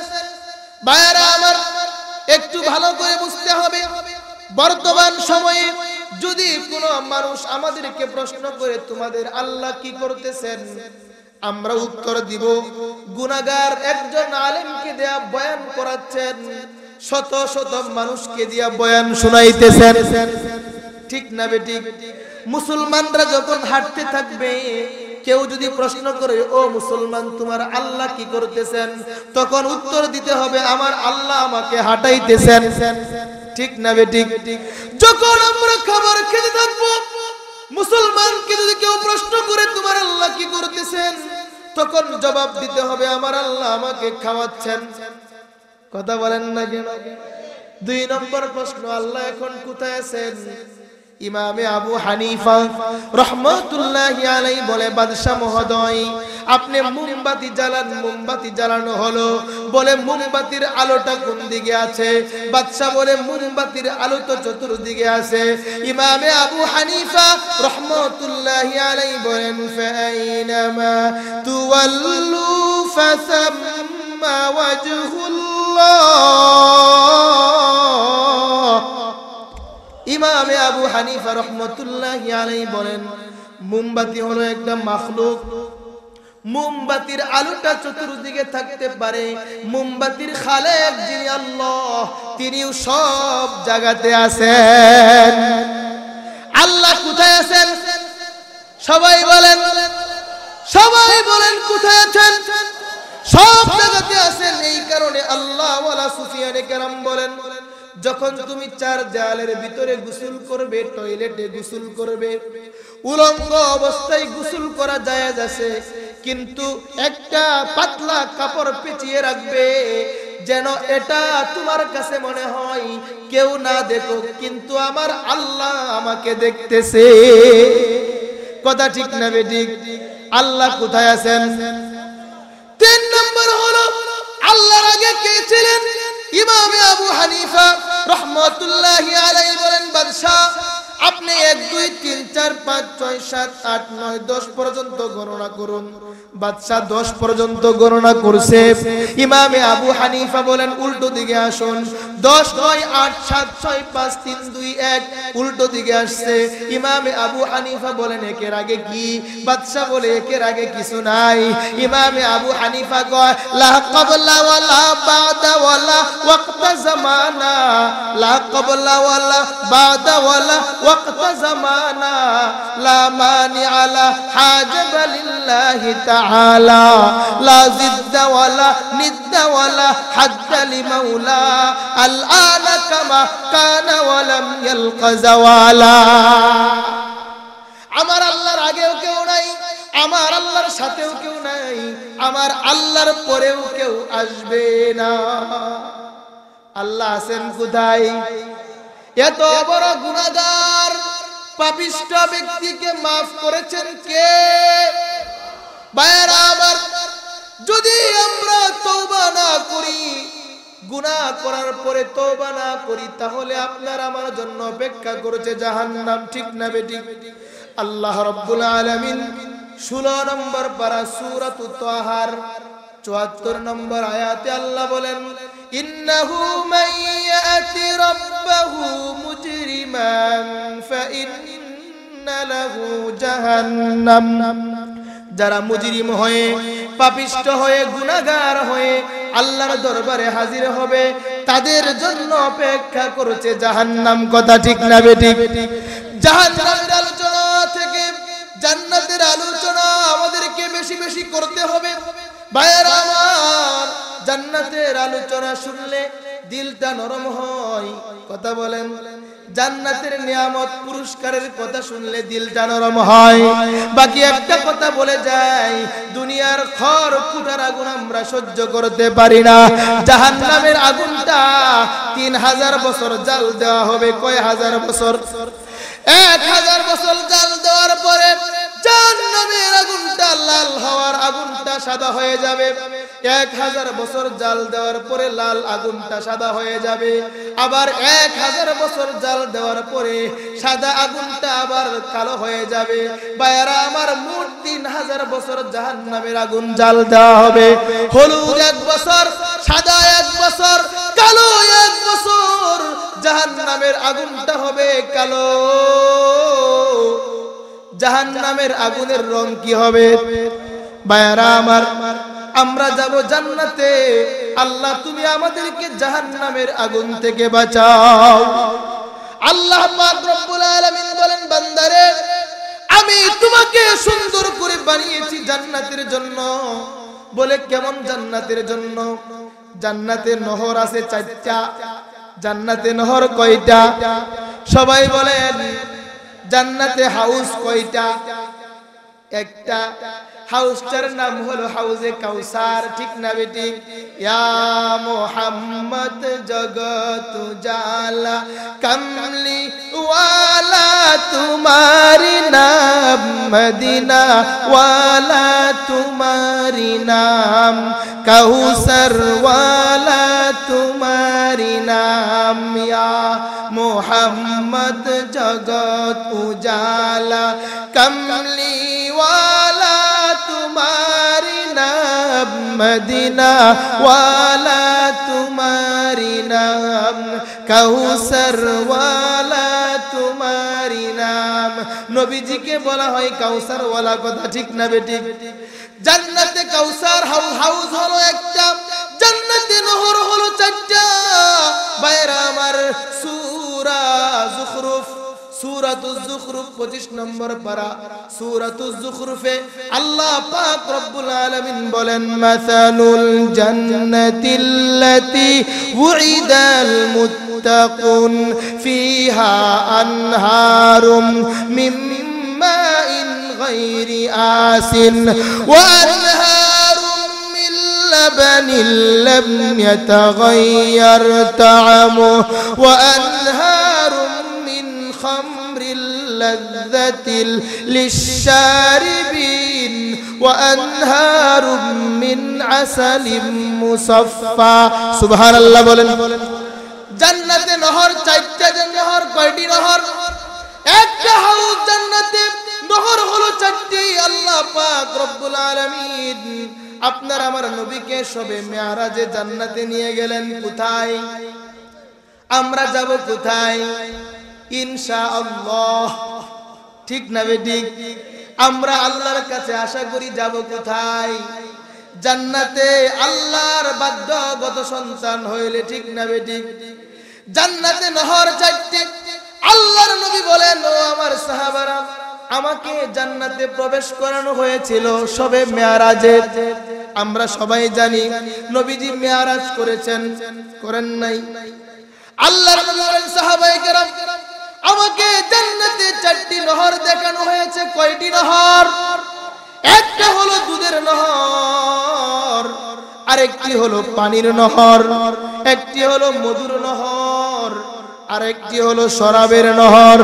বায়ারা আমার একটু ভালো করে বুঝতে হবে বর্তমান সময়ে যদি কোনো মানুষ আমাদেরকে প্রশ্ন করে তোমাদের আল্লাহ কি করতেছেন আমরা উত্তর দিব গুনাগার একজন আলেমকে দেয়া বয়ান করাচ্ছেন শত শত মানুষকে দিয়া বয়ান শোনাইতেছেন ঠিক না বেটি মুসলমানরা যখন হাঁটতে থাকবে কেউ যদি প্রশ্ন করে ও মুসলমান তোমার আল্লাহ কি করতেছেন তখন উত্তর দিতে হবে আমার আল্লাহ আমাকে হাঁটাইতেছেন ঠিক না বেটি যখন আমরা খাবার খেতে থাকবো মুসলমানকে যদি কেউ প্রশ্ন করে তোমার আল্লাহ কি করতেছেন তখন জবাব দিতে হবে আমার আল্লাহ আমাকে খাওয়াচ্ছেন কথা বলেন না কেন দুই নম্বর প্রশ্ন আল্লাহ এখন কোথায় আছেন ইমামে আবু হানিফা রহমতুল্লাহ বলে বাদশাহ মহোদয় আপনি মোমবাতি জ্বালান মোমবাতি জ্বালানো হলো বলে মোমবাতির আলোটা কোন দিকে আছে বাদশাহ বলে মোমবাতির আলো তো চতুর্দিকে আছে ইমামে আবু হানিফা রহমতুল্লাহ আলাই বলেন ফাইনামা তুওয়াল্লু ফাসাম্মা ওয়াজহুল্লাহ ইমামে আবু হানিফা রহমতুল্লাহ আলাই বলেন মোমবাতি হলো একটা মাখলুক মোমবাতির আলোটা চতুর্দিকে থাকতে পারে মোমবাতির খালেক যিনি আল্লাহ তিনিও সব জায়গাতে আছেন আল্লাহ কোথায় আছেন সবাই বলেন সবাই বলেন কোথায় আছেন সব জায়গাতে আছেন এই কারণে আল্লাহ সুফিয়ানে কেরাম বলেন বলেন যখন তুমি চার দেয়ালের ভিতরে গোসল করবে টয়লেটে গোসল করবে উলঙ্গ অবস্থায় গোসল করা যায় আছে কিন্তু একটা পাতলা কাপড় পেঁচিয়ে রাখবে যেন এটা তোমার কাছে মনে হয় কেউ না দেখো কিন্তু আমার আল্লাহ আমাকে দেখতেছে কথা ঠিক না বেটি আল্লাহ কোথায় আছেন তিন নম্বর হলো আল্লাহর আগে কে ছিলেন ইমামে আবু হানিফা রহমতুল্লাহ আলাই বলেন বাদশাহ আপনি এক দুই তিন চার পাঁচ ছয় সাত আট নয় দশ পর্যন্ত গণনা করুন বাদশাহ দশ পর্যন্ত গণনা করছে ইমামে আবু হানিফা বলেন উল্টো দিকে আসুন দশ নয় আট সাত ছয় পাঁচ তিন দুই এক উল্টো দিকে আসছে ইমামে আবু হানিফা বলেন একের আগে কি বাদশাহ বলে একের আগে কিছু নাই ইমামে আবু হানিফা কয় লা ক্বাবলা ওয়ালা বাদা ওয়ালা ওয়াক্ত জামানা লা ক্বাবলা ওয়ালা বাদা ওয়ালা وقت زمانا لا مانع لا حاجة لله تعالى لا زد ولا ند ولا حد لمولى الآن كما كان ولم يلق زوالا আমার আল্লাহর আগেও কেউ নাই আমার আল্লাহর সাথেও কেউ নাই আমার আল্লাহর পরেও কেউ আসবে না আল্লাহ আছেন কোথায় এত বড় গুণাদার পাপিষ্ট ব্যক্তিকে মাফ করেছেন কে আমার যদি আমরা তৌবা না করি গুনাহ করার পরে তৌবা না করি তাহলে আপনার আমার জন্য অপেক্ষা করেছে নাম ঠিক না বেটি আল্লাহ রব্বুল আলামিন 16 নম্বর পারা সূরাতুত তাহার 74 নম্বর আয়াতে আল্লাহ বলেন إنه من يأت ربه مجرما فإن له جهنم যারা মুজরিম হয়ে পাপিষ্ট হয়ে গুণাগার হয়ে আল্লাহর দরবারে হাজির হবে তাদের জন্য অপেক্ষা করছে জাহান্নাম কথা ঠিক না বেটি জাহান্নামের আলোচনা থেকে জান্নাতের আলোচনা আমাদেরকে বেশি বেশি করতে হবে জান্নাতের আলোচনা শুনলে দিলটা নরম হয় কথা বলেন জান্নাতের নিয়ামত পুরস্কারের কথা শুনলে দিলটা নরম হয় বাকি একটা কথা বলে যাই দুনিয়ার খর কুটার আগুন আমরা সহ্য করতে পারি না জাহান নামের আগুনটা তিন হাজার বছর জাল দেওয়া হবে কয় হাজার বছর এক হাজার বছর জাল দেওয়ার পরে আগুনটা লাল হওয়ার আগুনটা সাদা হয়ে যাবে এক হাজার বছর জাল দেওয়ার পরে লাল আগুনটা সাদা হয়ে যাবে আবার এক হাজার বছর জাল দেওয়ার পরে সাদা আগুনটা আবার কালো হয়ে যাবে আমার মোট তিন হাজার বছর জাহান নামের আগুন জাল দেওয়া হবে হলুদ এক বছর সাদা এক বছর কালো জাহান নামের আগুনটা হবে কালো জাহান নামের আগুনের রং কি হবে বায়ারা আমার আমরা যাব জান্নাতে আল্লাহ তুমি আমাদেরকে জাহান নামের আগুন থেকে বাঁচাও আল্লাহ বলেন বান্দারে আমি তোমাকে সুন্দর করে বানিয়েছি জান্নাতের জন্য বলে কেমন জান্নাতের জন্য জান্নাতের নহর আছে চারটা জান্নাতে নহর কয়টা সবাই বলেন জান্নাতে হাউস কয়টা একটা হাউসটার নাম হলো হাউজে কাউসার ঠিক না বেটি ইয়া মোহাম্মদ জগত জালা কমলি ওয়ালা তোমারি নাম মদিনা ওয়ালা তোমারি নাম কাউসার ওয়ালা তোমারি নাম ইয়া মোহাম্মদ জগত উজালা কমলি ওয়ালা مدینہ والا تمہاری نام কাউসার ওয়ালা তোমারি নাম নবীজিকে বলা হয় কাউসার কথা ঠিক না বেটি জান্নাতে কাউসার হাউস হাউস হলো একটা জান্নাতে নহর হলো চারটা বাইরা আমার সূরা জুখরুফ سورة الزخرف پوچش نمبر برا سورة الزخرف الله پاک رب العالمين بولن مثال الجنة التي وعد المتقون فيها أنهار من ماء غير آس وأنهار من لبن لم يتغير طعمه وأنهار خمر لذة للشاربين وأنهار من عسل مصفى سبحان الله بولن জান্নাতে নহর চারটা নহর কয়টি নহর একটা হাউস জান্নাতে নহর হলো চারটি আল্লাহ পাক রব্বুল আলামিন আপনার আমার নবীকে সবে মেয়ারাজে জান্নাতে নিয়ে গেলেন কোথায় আমরা যাব কোথায় ইনশা আল্লাহ ঠিক না বেঠিক আমরা আল্লাহর কাছে আশা করি যাব কোথায় জান্নাতে আল্লাহর বাধ্যগত সন্তান হইলে ঠিক না বেঠিক জান্নাতে নহর চাইতে আল্লাহর নবী বলেন ও আমার সাহাবারা আমাকে জান্নাতে প্রবেশ করানো হয়েছিল সবে মেয়ারাজে আমরা সবাই জানি নবীজি মেয়ারাজ করেছেন করেন নাই আল্লাহর নবী বলেন সাহাবায়ে কেরাম আমাকে জান্নাতে চারটি নহর দেখানো হয়েছে কয়টি নহর একটা হলো দুধের নহর আরেকটি হলো পানির নহর একটি হলো মধুর নহর আরেকটি হলো শরাবের নহর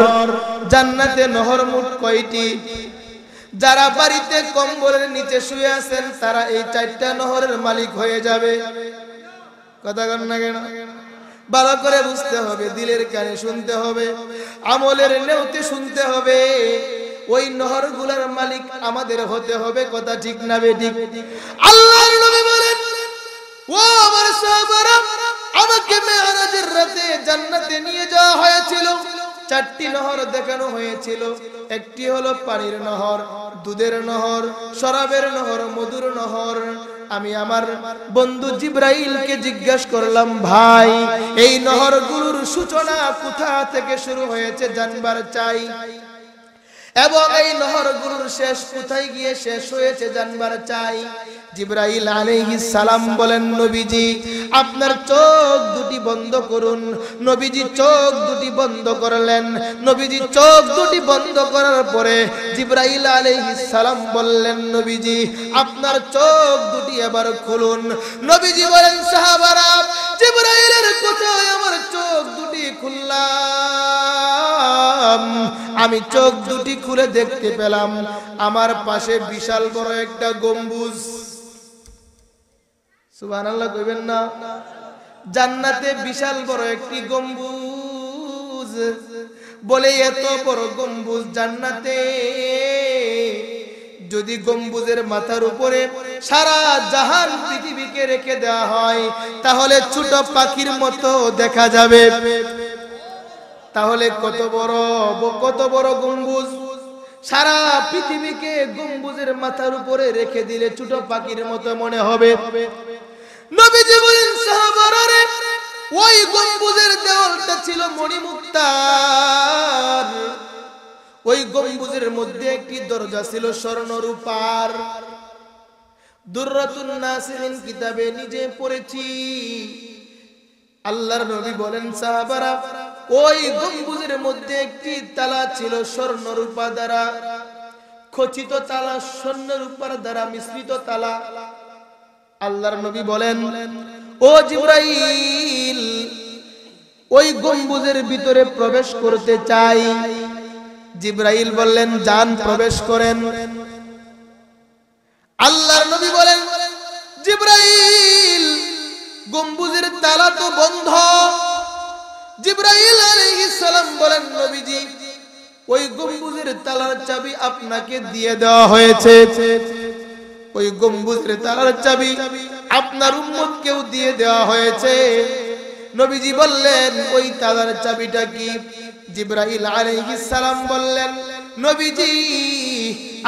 জান্নাতে নহর মোট কয়টি যারা বাড়িতে কম্বলের নিচে শুয়ে আছেন তারা এই চারটা নহরের মালিক হয়ে যাবে কথা কন না কেন ভালো করে বুঝতে হবে দিলের কানে শুনতে হবে আমলের নেওতে শুনতে হবে ওই নহর গুলার মালিক আমাদের হতে হবে কথা ঠিক না বেঠিক আল্লাহর নবী বলেন ও আমার সাহাবারা আমাকে মেহরাজের রাতে জান্নাতে নিয়ে যাওয়া হয়েছিল চারটি নহর দেখানো হয়েছিল একটি হলো পানির নহর দুধের নহর শরাবের নহর মধুর নহর আমি আমার বন্ধু জিব্রাইলকে জিজ্ঞাসা করলাম ভাই এই নহর গুরুর সূচনা কোথা থেকে শুরু হয়েছে জানবার চাই এবং এই নহর গুরুর শেষ কোথায় গিয়ে শেষ হয়েছে জানবার চাই জিব্রাইল আলাইহিস সালাম বলেন নবীজি আপনার চোখ দুটি বন্ধ করুন নবীজি চোখ দুটি বন্ধ করলেন নবীজি চোখ দুটি বন্ধ করার পরে জিব্রাইল আলাইহিস সালাম বললেন নবীজি আপনার চোখ দুটি এবার খুলুন নবীজি বলেন সাহাবারা জিব্রাইলের কোথায় আমার চোখ দুটি খুললাম আমি চোখ দুটি খুলে দেখতে পেলাম আমার পাশে বিশাল বড় একটা গম্বুজ সুবাহ কইবেন না জান্নাতে বিশাল বড় একটি গম্বুজ বলে এত বড় গম্বুজ জান্নাতে যদি গম্বুজের মাথার উপরে সারা জাহান পৃথিবীকে রেখে দেওয়া হয় তাহলে ছোট পাখির মতো দেখা যাবে তাহলে কত বড় কত বড় গম্বুজ সারা পৃথিবীকে গম্বুজের মাথার উপরে রেখে দিলে ছোট পাখির মতো মনে হবে কিতাবে নিজে পড়েছি আল্লাহর নবী বলেন সাহাবারা ওই গম্বুজের মধ্যে একটি তালা ছিল স্বর্ণ রূপা দ্বারা খচিত তালা স্বর্ণ রূপার দ্বারা মিশ্রিত তালা আল্লাহর নবী বলেন ও জিব্রাইল ওই গম্বুজের ভিতরে প্রবেশ করতে চাই জিব্রাইল বললেন যান প্রবেশ করেন আল্লাহর নবী বলেন জিব্রাইল গম্বুজের তালা তো বন্ধ জিব্রাইল সালাম বলেন নবীজি ওই গম্বুজের তালার চাবি আপনাকে দিয়ে দেওয়া হয়েছে ওই গম্বুজের তালার চাবি আপনার উম্মত কেউ দিয়ে দেওয়া হয়েছে নবীজি বললেন ওই তালার চাবিটা কি জিব্রাইল আলাইহিস সালাম বললেন নবীজি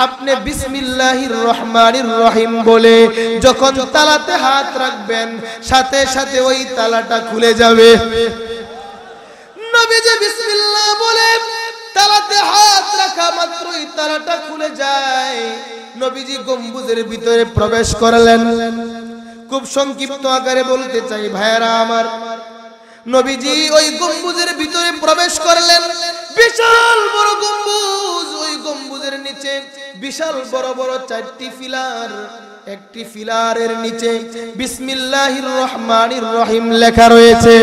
আপনি বিসমিল্লাহির রহমানির রহিম বলে যখন তালাতে হাত রাখবেন সাথে সাথে ওই তালাটা খুলে যাবে নবীজি বিসমিল্লাহ বলে তারাতে হাত রাখা মাত্রই তারাটা খুলে যায় নবীজি গম্বুজের ভিতরে প্রবেশ করলেন খুব সংক্ষিপ্ত আকারে বলতে চাই ভাইরা আমার নবীজি ওই গম্বুজের ভিতরে প্রবেশ করলেন বিশাল বড় গম্বুজ ওই গম্বুজের নিচে বিশাল বড় বড় চারটি পিলার একটি ফিলারের নিচে বিসমিল্লাহির রহমানির রহিম লেখা রয়েছে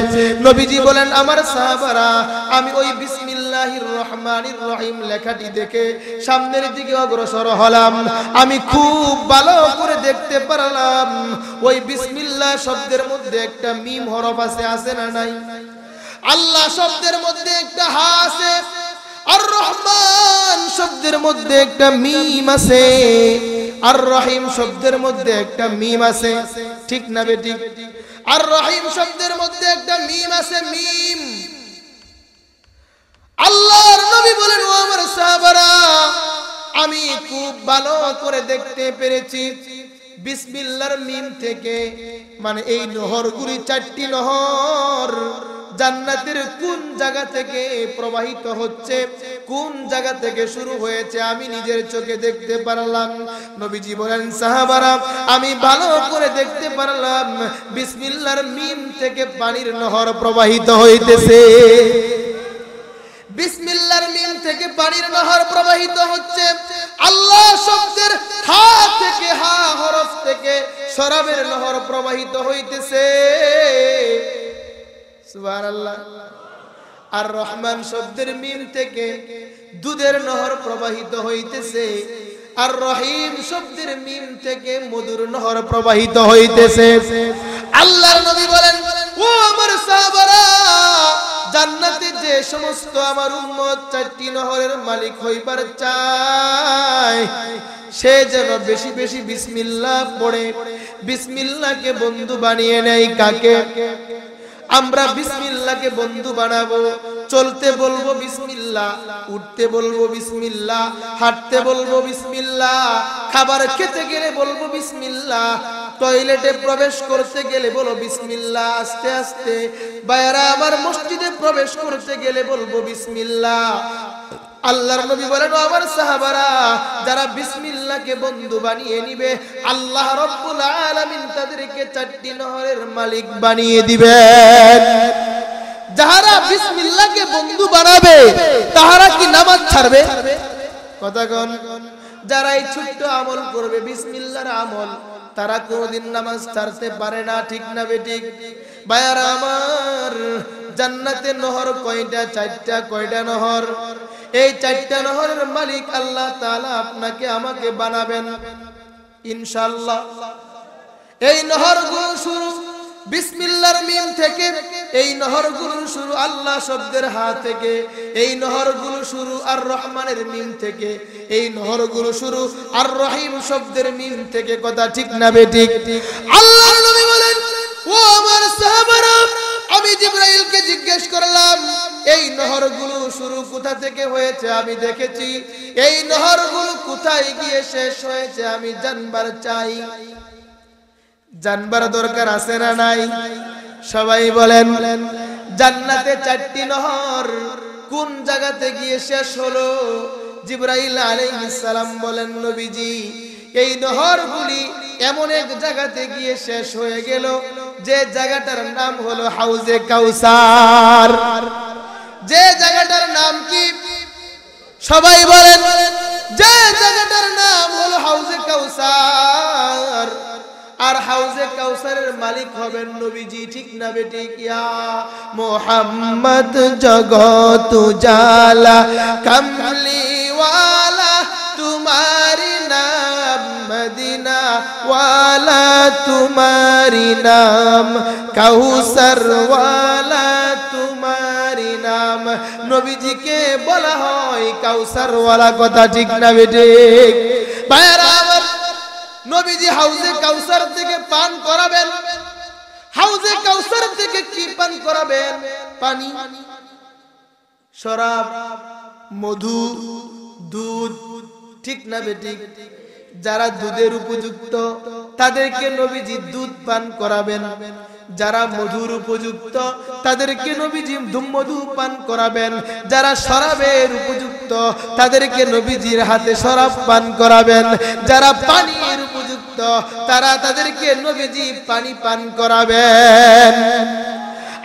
নবীজি বলেন আমার সাহাবারা আমি ওই বিসমিল্লাহির রহমানির রহিম লেখাটি দেখে সামনের দিকে অগ্রসর হলাম আমি খুব ভালো করে দেখতে পারলাম ওই বিসমিল্লাহ শব্দের মধ্যে একটা মিম হরফ আছে আছে না নাই আল্লাহ শব্দের মধ্যে একটা হা আছে আর রহমান শব্দের মধ্যে একটা মিম আছে আর রহিম শব্দের মধ্যে একটা মিম আছে ঠিক না বেটি আর রহিম শব্দের মধ্যে একটা মিম আছে মিম আল্লাহর নবী বলেন ও আমার সাহাবারা আমি খুব ভালো করে দেখতে পেরেছি বিসমিল্লার মিম থেকে মানে এই গুলি চারটি নহর জান্নাতের কোন জায়গা থেকে প্রবাহিত হচ্ছে কোন জায়গা থেকে শুরু হয়েছে আমি নিজের চোখে দেখতে পারলাম নবীজি বলেন সাহাবারা আমি ভালো করে দেখতে পারলাম বিসমিল্লার মিম থেকে পানির নহর প্রবাহিত হইতেছে বিসমিল্লার মিম থেকে পানির প্রবাহিত হচ্ছে আল্লাহ শব্দের হা থেকে হা হরফ থেকে শরাবের নহর প্রবাহিত হইতেছে সুবহানাল্লাহ আর রহমান শব্দের মিম থেকে দুধের নহর প্রবাহিত হইতেছে আর রহিম শব্দের মিম থেকে মধুর নহর প্রবাহিত হইতেছে আল্লাহর নবী বলেন ও আমার সাহাবারা জান্নাতে যে সমস্ত আমার উন্মত চারটি নহরের মালিক হইবার চায় সে যেন বেশি বেশি বিসমিল্লা পড়ে বিসমিল্লাহকে বন্ধু বানিয়ে নেয় কাকে আমরা বিসমিল্লাহকে বন্ধু বানাবো চলতে বলবো বিসমিল্লা উঠতে বলবো বিসমিল্লা হাঁটতে বলবো বিসমিল্লা খাবার খেতে গেলে বলবো বিসমিল্লা টয়লেটে প্রবেশ করতে গেলে বলো বিসমিল্লা আস্তে আস্তে বাইরা আবার মসজিদে প্রবেশ করতে গেলে বলবো বিসমিল্লা আল্লাহর নবী বলেন আমার সাহাবারা যারা বিসমিল্লাহকে বন্ধু বানিয়ে নিবে আল্লাহ রব্বুল আলামিন তাদেরকে চারটি নহরের মালিক বানিয়ে দিবেন যাহারা বিসমিল্লাহকে বন্ধু বানাবে তারা কি নামাজ ছাড়বে কথা কন যারা এই ছোট্ট আমল করবে বিসমিল্লার আমল তারা কোনদিন নামাজ ছাড়তে পারে না ঠিক না বেঠিক বায়ার আমার জান্নাতে নহর কয়টা চারটা কয়টা নহর এই চারটা নহরের মালিক আল্লাহ তাআলা আপনাকে আমাকে বানাবেন ইনশাআল্লাহ এই নহর শুরু বিসমিল্লার মিম থেকে এই নহর গুলো শুরু আল্লাহ শব্দের হা থেকে এই নহর গুলো শুরু আর রহমানের মিম থেকে এই নহর গুলো শুরু আর রহিম শব্দের মিম থেকে কথা ঠিক না বেঠিক আল্লাহ বলেন ও আমার সাহাবারাম আমি জিব্রাইলকে জিজ্ঞেস করলাম এই নহর গুলো শুরু কোথা থেকে হয়েছে আমি দেখেছি এই নহর গুলো কোথায় গিয়ে শেষ হয়েছে আমি জানবার চাই জানবার দরকার আছে না নাই সবাই বলেন জান্নাতে চারটি নহর কোন জায়গাতে গিয়ে শেষ হলো জিব্রাইল সালাম বলেন নবীজি এই নহরগুলি এমন এক জায়গাতে গিয়ে শেষ হয়ে গেল যে জায়গাটার নাম হলো হাউজে কাউসার যে জায়গাটার নাম কি সবাই বলেন যে জায়গাটার নাম হলো হাউজে কাউসার আর হাউজে কাউসারের মালিক হবেন নবীজি ঠিক না বেটি কিয়া মোহাম্মদ জগত জালা কামলিওয়ালা তোমারি নাম মদিনা ওয়ালা তোমারি নাম কাউসার ওয়ালা নাম নবীজিকে বলা হয় কাউসার ওয়ালা কথা ঠিক না বেটে ভাইরা নবীজি হাউজে কাউসার থেকে পান করাবেন হাউজে কাউসার থেকে কি পান করাবেন পানি শরাব মধু দুধ ঠিক না বেটি যারা দুধের উপযুক্ত তাদেরকে নবীজি দুধ পান করাবেন যারা মধুর উপযুক্ত তাদেরকে নবীজি মধু পান করাবেন যারা শরাবের উপযুক্ত তাদেরকে নবীজির হাতে শরাব পান করাবেন যারা পানির উপযুক্ত তারা তাদেরকে নবীজি পানি পান করাবেন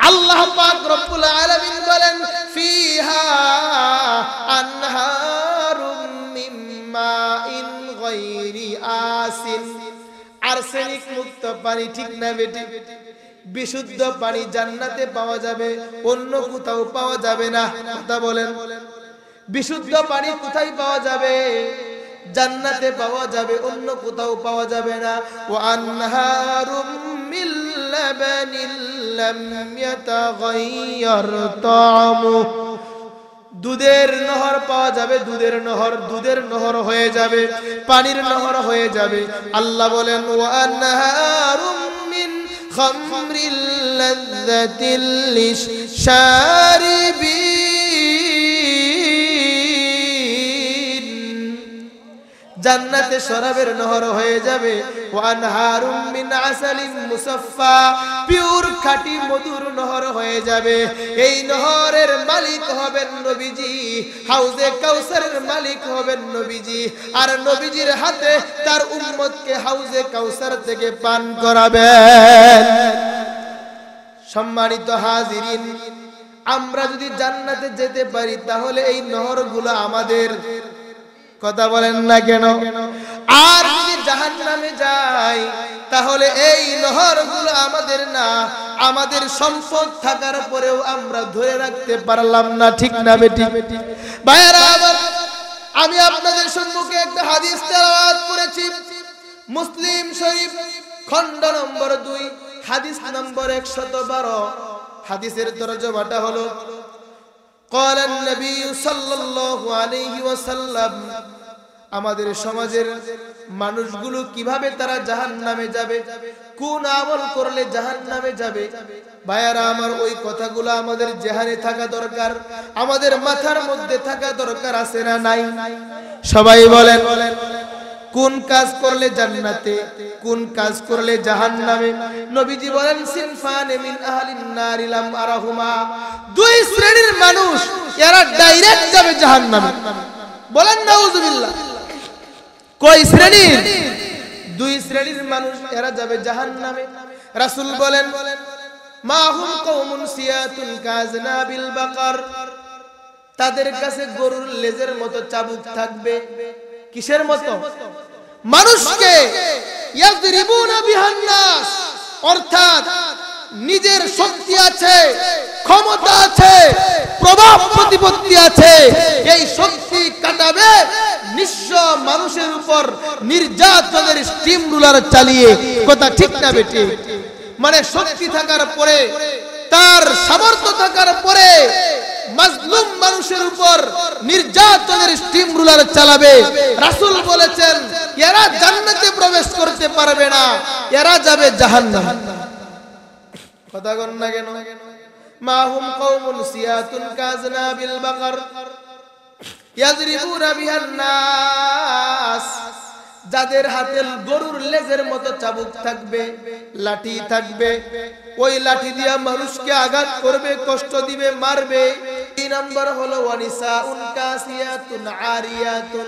আল্লাহ পাক রব্বুল আলামিন বলেন ফিহা আনহারুম মিন মাইন গায়রি আসিন আর্সেনিক মুক্ত পানি ঠিক না বেটি বিশুদ্ধ পানি জান্নাতে পাওয়া যাবে অন্য কোথাও পাওয়া যাবে না তা বলেন বিশুদ্ধ পানি কোথায় পাওয়া যাবে জান্নাতে পাওয়া যাবে অন্য কোথাও পাওয়া যাবে না ও আনহারুম মিল লাবানিল লাম ইয়াতাগায়র তা'মুহু দুধের নহর পাওয়া যাবে দুধের নহর দুধের নহর হয়ে যাবে পানির নহর হয়ে যাবে আল্লাহ বলেন ও আনহারুম মিন خمر لذة للشاربين জান্নাতে শরাবের নহর হয়ে যাবে ওয়ানহারুম মিন আসালিন পিওর খাঁটি মধুর নহর হয়ে যাবে এই নহরের মালিক হবেন নবীজি হাউজে কাউসারের মালিক হবেন নবীজি আর নবীজির হাতে তার উম্মতকে হাউজে কাউসার থেকে পান করাবেন সম্মানিত হাজিরিন আমরা যদি জান্নাতে যেতে পারি তাহলে এই নহরগুলো আমাদের কথা বলেন না কেন আর যদি জাহান নামে যাই তাহলে এই নহরগুলো আমাদের না আমাদের সম্পদ থাকার পরেও আমরা ধরে রাখতে পারলাম না ঠিক না বেটি ভাইয়েরা আমি আপনাদের সম্মুখে একটা হাদিস করেছি মুসলিম শরীফ খন্ড নম্বর দুই হাদিস নম্বর একশত বারো হাদিসের দরজ বাটা হলো قال النبي صلى الله عليه وسلم আমাদের সমাজের মানুষগুলো কিভাবে তারা জাহান নামে যাবে কোন আমল করলে জাহান নামে যাবে ভাইয়ারা আমার ওই কথাগুলো আমাদের জেহানে থাকা দরকার আমাদের মাথার মধ্যে থাকা দরকার আছে না নাই সবাই বলেন বলেন কোন কাজ করলে জান্নাতে কোন কাজ করলে জাহান নামে নবীজি বলেন সিনফানে মিন আহলিন নারি লাম আরাহুমা দুই শ্রেণীর মানুষ এরা ডাইরেক্ট যাবে জাহান নামে বলেন নাউজুবিল্লাহ কই শ্রেণী দুই শ্রেণীর মানুষ এরা যাবে জাহান্নামে রাসূল বলেন বলেন মাহুম কৌমুন সিয়াতুন কাজনা বিল বাকার তাদের কাছে গরুর লেজের মতো চাবুক থাকবে কিসের মতো মানুষকে ইয়াদরিবুনা বিহান নাস অর্থাৎ নিজের শক্তি আছে ক্ষমতা আছে প্রভাব প্রতিপত্তি আছে এই শক্তি কাটাবে নিঃস্ব মানুষের উপর নির্যাতনের স্টিম রুলার চালিয়ে কথা ঠিক না বেটি মানে শক্তি থাকার পরে তার সামর্থ্য থাকার পরে মজলুম মানুষের উপর নির্যাতনের স্টিম রুলার চালাবে রাসুল বলেছেন এরা জান্নাতে প্রবেশ করতে পারবে না এরা যাবে জাহান্নামে কথা কর না কেন মাহুম সিয়াতুন কাজনা বিল বাকার ইয়াজরিবুনা বিহান নাস যাদের হাতে গরুর লেজের মতো চাবুক থাকবে লাঠি থাকবে ওই লাঠি দিয়া মানুষকে আঘাত করবে কষ্ট দিবে মারবে তিন নম্বর হলো ওয়ানিসা উনকাসিয়াতুন আরিয়াতুন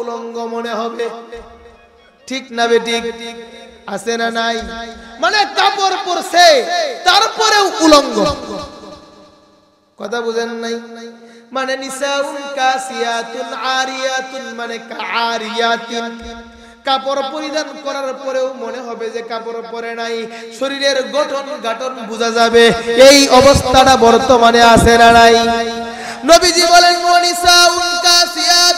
উলঙ্গ মনে হবে ঠিক না বেটি আছে না নাই মানে কাপড় পরছে তারপরেও উলঙ্গ কথা বুঝেন নাই মানে নিসাউন কাসিয়াতুন আরিয়াতুন মানে কাআরিয়াতিন কাপড় পরিধান করার পরেও মনে হবে যে কাপড় পরে নাই শরীরের গঠন গাঠন বোঝা যাবে এই অবস্থাটা বর্তমানে আছে না নাই নবীজি বলেন ওয়ানিসাউন কাসিয়াত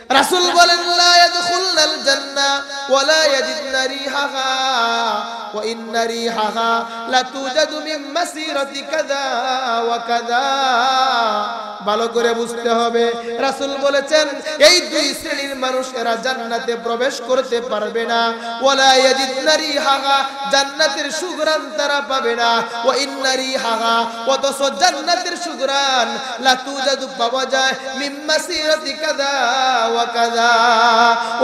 রাসুল বলেন লা ইয়াদখুলনাল জান্নাহ ওয়া লা ইয়াজিদনা রিহাহা ওয়া ইন্না রিহাহা তুজাদু মিন মাসিরাতি কাযা ওয়া কাযা ভালো করে বুঝতে হবে রাসুল বলেছেন এই দুই শ্রেণীর মানুষ এরা জান্নাতে প্রবেশ করতে পারবে না ওয়া লা ইয়াজিদনা রিহাহা জান্নাতের সুগরান তারা পাবে না ওয়া ইন্না রিহাহা সো জান্নাতের সুগরান তুজাদু পাওয়া যায় মিন মাসিরাতি কাযা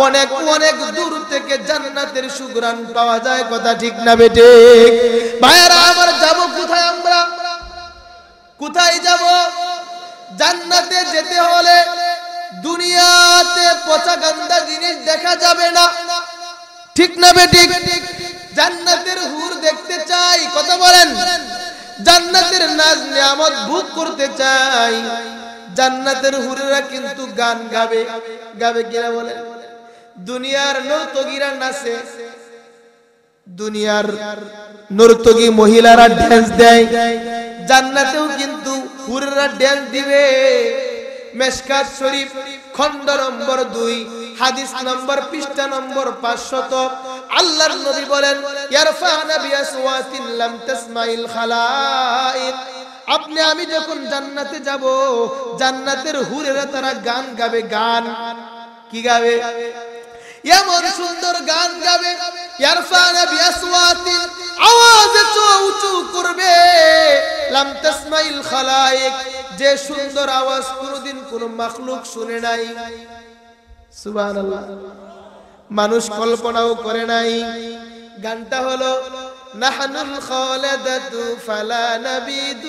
অনেক অনেক দূর থেকে জান্নাতের সুঘ্রাণ পাওয়া যায় কথা ঠিক না বেটে ভাইয়ারা আমার যাব কোথায় আমরা কোথায় যাব জান্নাতে যেতে হলে দুনিয়াতে পচা গান্দা জিনিস দেখা যাবে না ঠিক না বেটি জান্নাতের হুর দেখতে চাই কথা বলেন জান্নাতের নাজ নিয়ামত ভোগ করতে চাই জান্নাতের হুরেরা কিন্তু গান গাবে গাবে কিনা বলে দুনিয়ার নর্তগীরা নাচে দুনিয়ার নর্তগী মহিলারা ড্যান্স দেয় জান্নাতেও কিন্তু হুরেরা ড্যান্স দিবে মেশকাত শরীফ খন্ড নম্বর দুই হাদিস নম্বর পৃষ্ঠা নম্বর পাঁচশত আল্লাহর নবী বলেন ইয়ারফা নাবিয়াসওয়াতিন লাম তাসমাইল খালাইক আপনি আমি যখন জান্নাতে যাব জান্নাতের হুরেরা তারা গান গাবে গান কি গাবে এমন সুন্দর গান গাবে করবে লাম যে সুন্দর আওয়াজ মাখলুক নাই মানুষ কল্পনাও করে নাই গানটা হলো نحن الخالدة فلا نبيد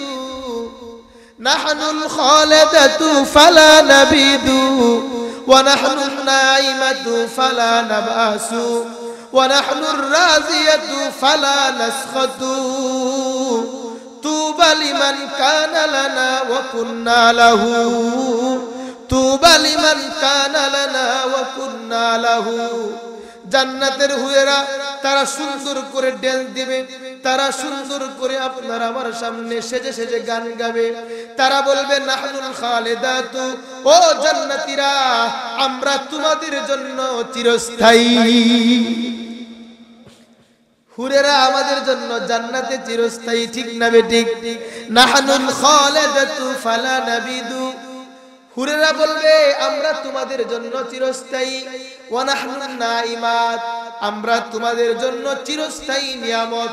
نحن الخالدة فلا نبيد ونحن النائمة فلا نبأس ونحن الرازية فلا نسخط طوبى لمن كان لنا وكنا له طوبى لمن كان لنا وكنا له জান্নাতের হুয়েরা তারা সুন্দর করে ডেল দিবে তারা সুন্দর করে আপনার আমার সামনে সেজে সেজে গান গাবে তারা বলবে নাহনুল খালেদাতু ও জান্নাতীরা আমরা তোমাদের জন্য চিরস্থায়ী হুরেরা আমাদের জন্য জান্নাতে চিরস্থায়ী ঠিক না বেঠিক নাহনুল খালেদাতু ফালা নাবিদু হুরেরা বলবে আমরা তোমাদের জন্য চিরস্থায়ী আমরা তোমাদের জন্য চিরস্থায়ী নিয়ামত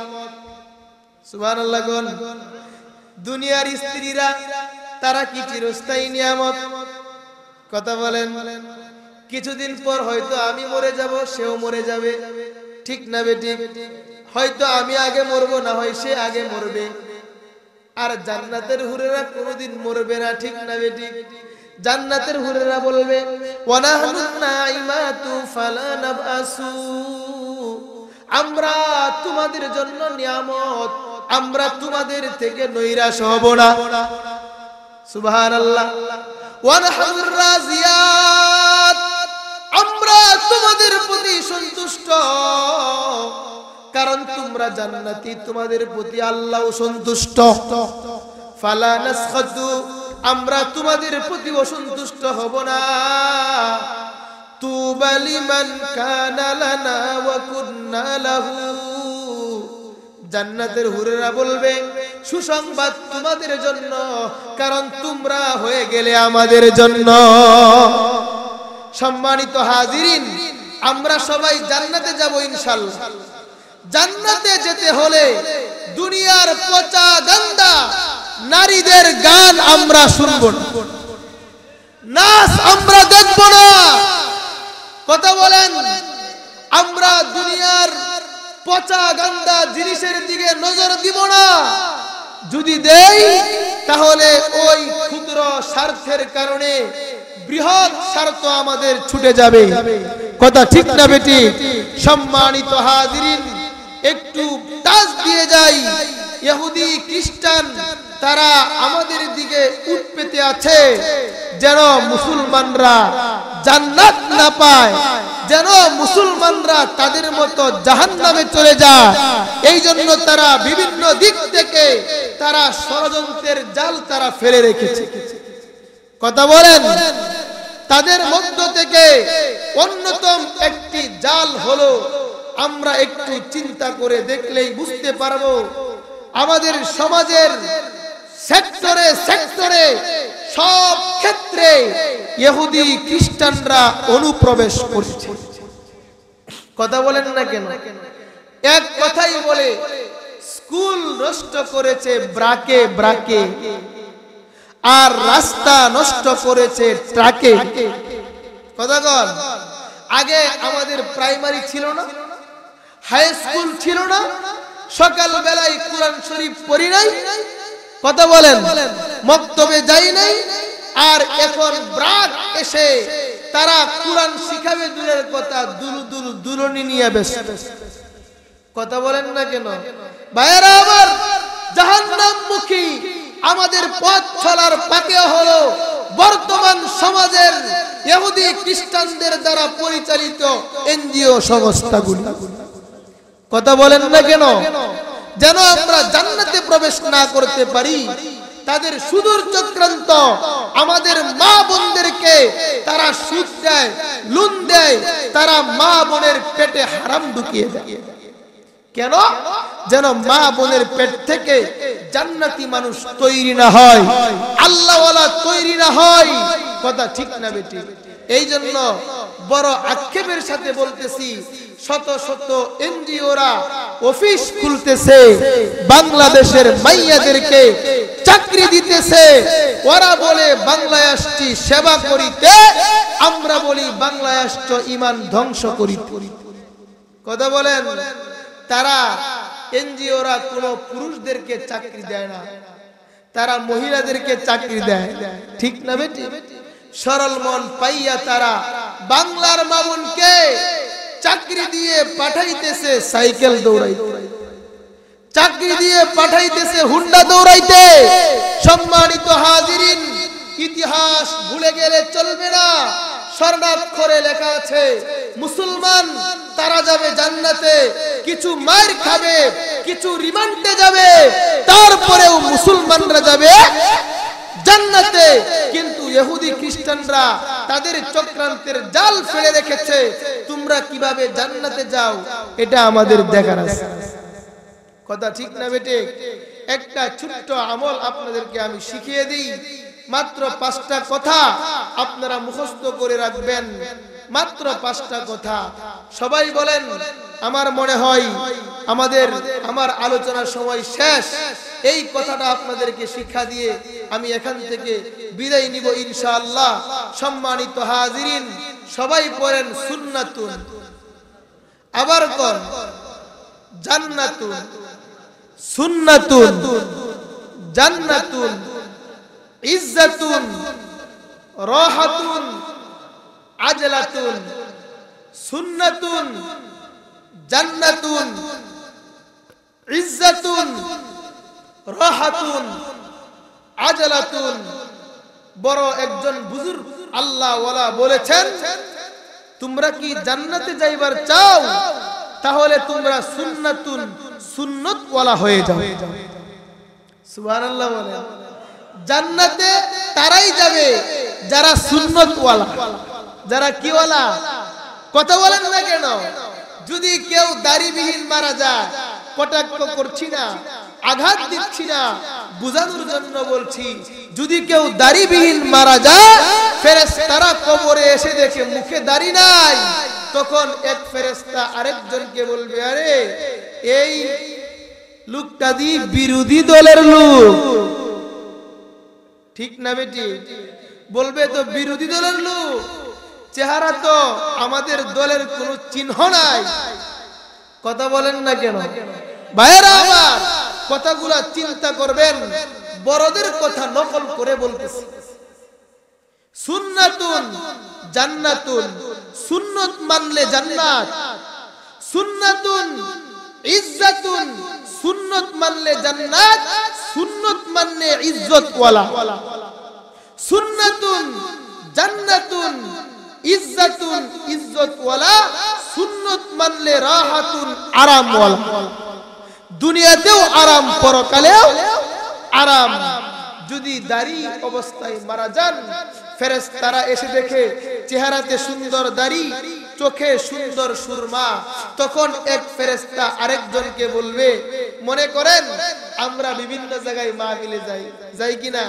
দুনিয়ার স্ত্রীরা তারা কি চিরস্থায়ী নিয়ামত কথা বলেন কিছুদিন পর হয়তো আমি মরে যাব সেও মরে যাবে ঠিক না বেটি হয়তো আমি আগে মরবো না হয় সে আগে মরবে আর জান্নাতের হুরেরা কোনোদিন মরবে না ঠিক না বেটি জান্নাতের হুরেরা বলবে আমরা তোমাদের জন্য নিয়ামত আমরা তোমাদের থেকে নৈরাশ হব না সুভার আল্লাহ আমরা তোমাদের প্রতি সন্তুষ্ট কারণ তোমরা জান্নাতি তোমাদের প্রতি আল্লাহ সন্তুষ্ট ফালানা নাসখাতু আমরা তোমাদের প্রতি অসন্তুষ্ট হব না তুবালিমান কানালানা ওয়া কুন্না জান্নাতের হুরেরা বলবে সুসংবাদ তোমাদের জন্য কারণ তোমরা হয়ে গেলে আমাদের জন্য সম্মানিত হাজিরিন আমরা সবাই জান্নাতে যাব ইনশাল্লাহ জান্নাতে যেতে হলে দুনিয়ার পচা গান্দা নারীদের গান আমরা শুনব না নাচ আমরা দেখব না কথা বলেন আমরা দুনিয়ার পচা গান্দা জিনিসের দিকে নজর দিব না যদি দেই তাহলে ওই ক্ষুদ্র স্বার্থের কারণে বৃহৎ স্বার্থ আমাদের ছুটে যাবে কথা ঠিক না বেটি সম্মানিত হাজির একটু টাচ দিয়ে যাই ইহুদি খ্রিস্টান তারা আমাদের দিকে উৎপেতে আছে যেন মুসলমানরা জান্নাত না পায় যেন মুসলমানরা তাদের মতো জাহান নামে চলে যায় এই জন্য তারা বিভিন্ন দিক থেকে তারা ষড়যন্ত্রের জাল তারা ফেলে রেখেছে কথা বলেন তাদের মধ্য থেকে অন্যতম একটি জাল হলো আমরা একটু চিন্তা করে দেখলেই বুঝতে পারবো আমাদের সমাজের সেক্টরে সেক্টরে সব ক্ষেত্রে ইহুদি খ্রিস্টানরা অনুপ্রবেশ করছে কথা বলেন না কেন এক কথাই বলে স্কুল নষ্ট করেছে ব্রাকে ব্রাকে আর রাস্তা নষ্ট করেছে ট্রাকে কথা বল আগে আমাদের প্রাইমারি ছিল না হাই স্কুল ছিল না সকাল বেলায় কোরআন শরীফ পড়ি নাই কথা বলেন মক্তবে যাই নাই আর এখন ব্রাক এসে তারা কোরআন শিখাবে দূরের কথা দূর দূর দূরণি নিয়ে বেশ কথা বলেন না কেন ভাইয়েরা আমার জাহান্নামমুখী আমাদের পথ চলার পাকে হলো বর্তমান সমাজের ইহুদি খ্রিস্টানদের দ্বারা পরিচালিত এনজিও সংস্থাগুলি কথা বলেন না কেন যেন আমরা জান্নাতে প্রবেশ না করতে পারি তাদের সুদূর চক্রান্ত আমাদের মা বোনদেরকে তারা সুদ দেয় লুন দেয় তারা মা বোনের পেটে হারাম ঢুকিয়ে দেয় কেন যেন মা বোনের পেট থেকে জান্নাতি মানুষ তৈরি না হয় আল্লাহওয়ালা তৈরি না হয় কথা ঠিক না বেটি এই জন্য বড় আক্ষেপের সাথে বলতেছি শত শত এনজিওরা অফিস খুলতেছে বাংলাদেশের মাইয়াদেরকে চাকরি দিতেছে ওরা বলে বাংলায় আসছি সেবা করিতে আমরা বলি বাংলায় আসছ ইমান ধ্বংস করি কথা বলেন তারা এনজিওরা কোন পুরুষদেরকে চাকরি দেয় না তারা মহিলাদেরকে চাকরি দেয় ঠিক না বেটি সরল মন পাইয়া তারা বাংলার মামুনকে চাকরি দিয়ে পাঠাইতেছে সাইকেল দৌড়াইতে চাকরি দিয়ে পাঠাইতেছে হুন্ডা দৌড়াইতে সম্মানিত হাজিরিন ইতিহাস ভুলে গেলে চলবে না স্বর্ণাক্ষরে লেখা আছে মুসলমান তারা যাবে জান্নাতে কিছু মার খাবে কিছু রিমান্ডে যাবে তারপরেও মুসলমানরা যাবে জান্নাতে কিন্তু ইহুদি খ্রিস্টানরা তাদের চক্রান্তের জাল ফেলে রেখেছে তোমরা কিভাবে জান্নাতে যাও এটা আমাদের দেখার আছে কথা ঠিক না বেটে একটা ছোট্ট আমল আপনাদেরকে আমি শিখিয়ে দিই মাত্র পাঁচটা কথা আপনারা মুখস্থ করে রাখবেন মাত্র পাঁচটা কথা সবাই বলেন আমার মনে হয় আমাদের আমার আলোচনার সময় শেষ এই কথাটা আপনাদেরকে শিক্ষা দিয়ে আমি এখান থেকে বিদায় নিব ইনশাআল্লাহ সম্মানিত হাজিরিন সবাই পড়েন সুন্নাতুন আবার কর জান্নাতুন সুন্নাতুন জান্নাতুন ইজ্জাতুন রাহাতুন আজলাতুন সুন্নাতুন জান্নাতুন ইজ্জাতুন রাহাতুন আজালাতুন বড় একজন বুজুর আল্লাহ ওয়ালা বলেছেন তোমরা কি জান্নাতে যাইবার চাও তাহলে তোমরা সুন্নাতুন সুন্নত ওয়ালা হয়ে যাও সুবহানাল্লাহ বলে জান্নাতে তারাই যাবে যারা সুন্নত ওয়ালা যারা কি ওয়ালা কথা বলেন না কেন যদি কেউ দাড়িবিহীন মারা যায় কটাক্ষ করছি না আঘাত দিচ্ছি না বুঝানোর জন্য বলছি যদি কেউ দাড়িবিহীন মারা যায় তারা কবরে এসে দেখে মুখে দাড়ি নাই তখন এক ফেরেস্তা আরেকজনকে বলবে আরে এই লোকটা দি বিরোধী দলের লোক ঠিক না বেটি বলবে তো বিরোধী দলের লোক চেহারা তো আমাদের দলের কোন চিহ্ন নাই কথা বলেন না কেন ভাইয়েরা কথাগুলা চিন্তা করবেন বড়দের কথা নকল করে বলতেছে সুন্নাতুন জান্নাতুন সুন্নত মানলে জান্নাত সুন্নাতুন ইজ্জাতুন সুন্নত মানলে জান্নাত সুন্নত মানলে ইজ্জত ওয়ালা সুন্নাতুন জান্নাতুন ইজ্জাতুন ইজ্জত ওয়ালা সুন্নত মানলে রাহাতুন আরাম দুনিয়াতেও আরাম পরকালেও আরাম যদি দাড়ি অবস্থায় মারা যান ফেরেস তারা এসে দেখে চেহারাতে সুন্দর দাড়ি চোখে সুন্দর সুরমা তখন এক ফেরেস্তা আরেকজনকে বলবে মনে করেন আমরা বিভিন্ন জায়গায় মা মাহফিলে যাই যাই কিনা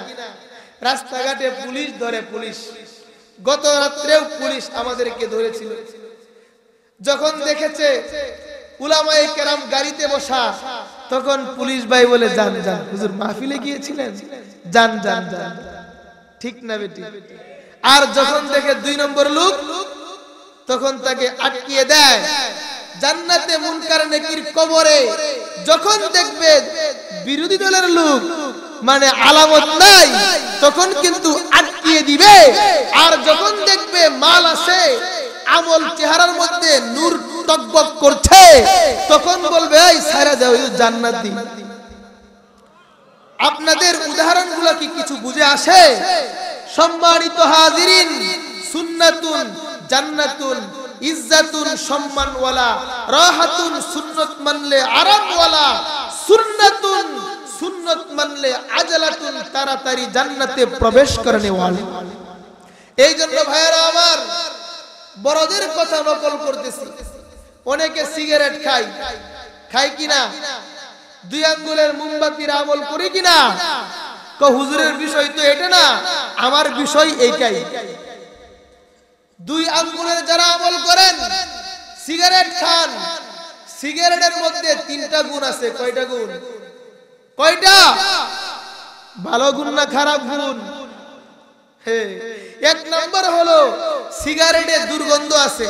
রাস্তাঘাটে পুলিশ ধরে পুলিশ গত রাত্রেও পুলিশ আমাদেরকে ধরেছিল যখন দেখেছে উলামায়ে কেরাম গাড়িতে বসা তখন পুলিশ ভাই বলে যান যান হুজুর মাহফিলে গিয়েছিলেন যান যান যান ঠিক না বেটি আর যখন দেখে দুই নম্বর লোক তখন তাকে আটকিয়ে দেয় জান্নাতে মুনকার নেকির কবরে যখন দেখবে বিরোধী দলের লোক মানে আলামত নাই তখন কিন্তু আটকিয়ে দিবে আর যখন দেখবে মাল আছে আমল চেহারার মধ্যে নূর টকবক করছে তখন বলবে এই সারা যাও জান্নাতি আপনাদের উদাহরণগুলো কি কিছু বুঝে আসে সম্মানিত হাজিরিন সুন্নাতুন জান্নাতুন ইজ্জাতুন সম্মানওয়ালা রাহাতুন সুন্নত মানলে ওয়ালা সুন্নাতুন সুন্নাত মানলে আজালাতুন তাড়াতাড়ি জান্নাতে প্রবেশ করনে এই জন্য ভাইরা আমার বড়দের কথা নকল করতেছি অনেকে সিগারেট খায় খায় কিনা দুই আঙ্গুলের মোমবাতির আমল করি কিনা হুজুরের বিষয় তো এটা না আমার বিষয় এইটাই দুই আঙ্গুলের যারা আমল করেন সিগারেট খান সিগারেটের মধ্যে তিনটা গুণ আছে কয়টা গুণ কয়টা ভালো গুণ না খারাপ গুণ এক নম্বর হলো সিগারেটে দুর্গন্ধ আছে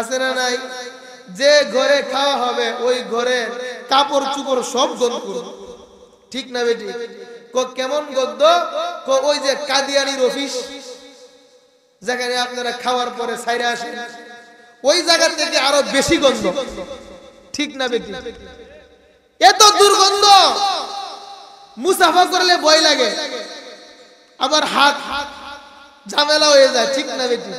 আছে না নাই যে ঘরে খাওয়া হবে ওই ঘরে কাপড় চুপড় সব গন্ধ ঠিক না বেটি কেমন গদ্য ওই যে কাদিয়ানির অফিস যেখানে আপনারা খাওয়ার পরে সাইরে আসেন ওই জায়গা থেকে আরো বেশি গন্ধ ঠিক না বেটি এত দুর্গন্ধ মুসাফা করলে ভয় লাগে আবার হাত ঝামেলা হয়ে যায় ঠিক না বেটি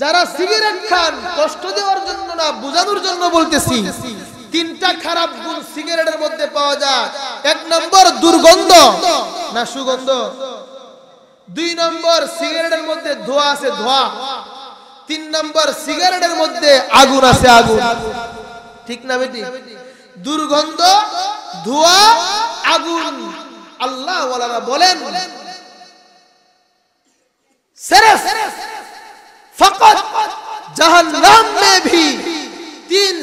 যারা সিগারেট খান কষ্ট দেওয়ার জন্য না বোঝানোর জন্য বলতেছি তিনটা খারাপ গুণ সিগারেটের মধ্যে পাওয়া যায় এক নম্বর দুর্গন্ধ না সুগন্ধ দুই নম্বর সিগারেটের মধ্যে ধোয়া আছে ধোয়া তিন নম্বর সিগারেটের মধ্যে আগুন আছে আগুন ঠিক না বেটি দুর্গন্ধ ধোয়া আগুন আল্লাহ বলেন ভি তিন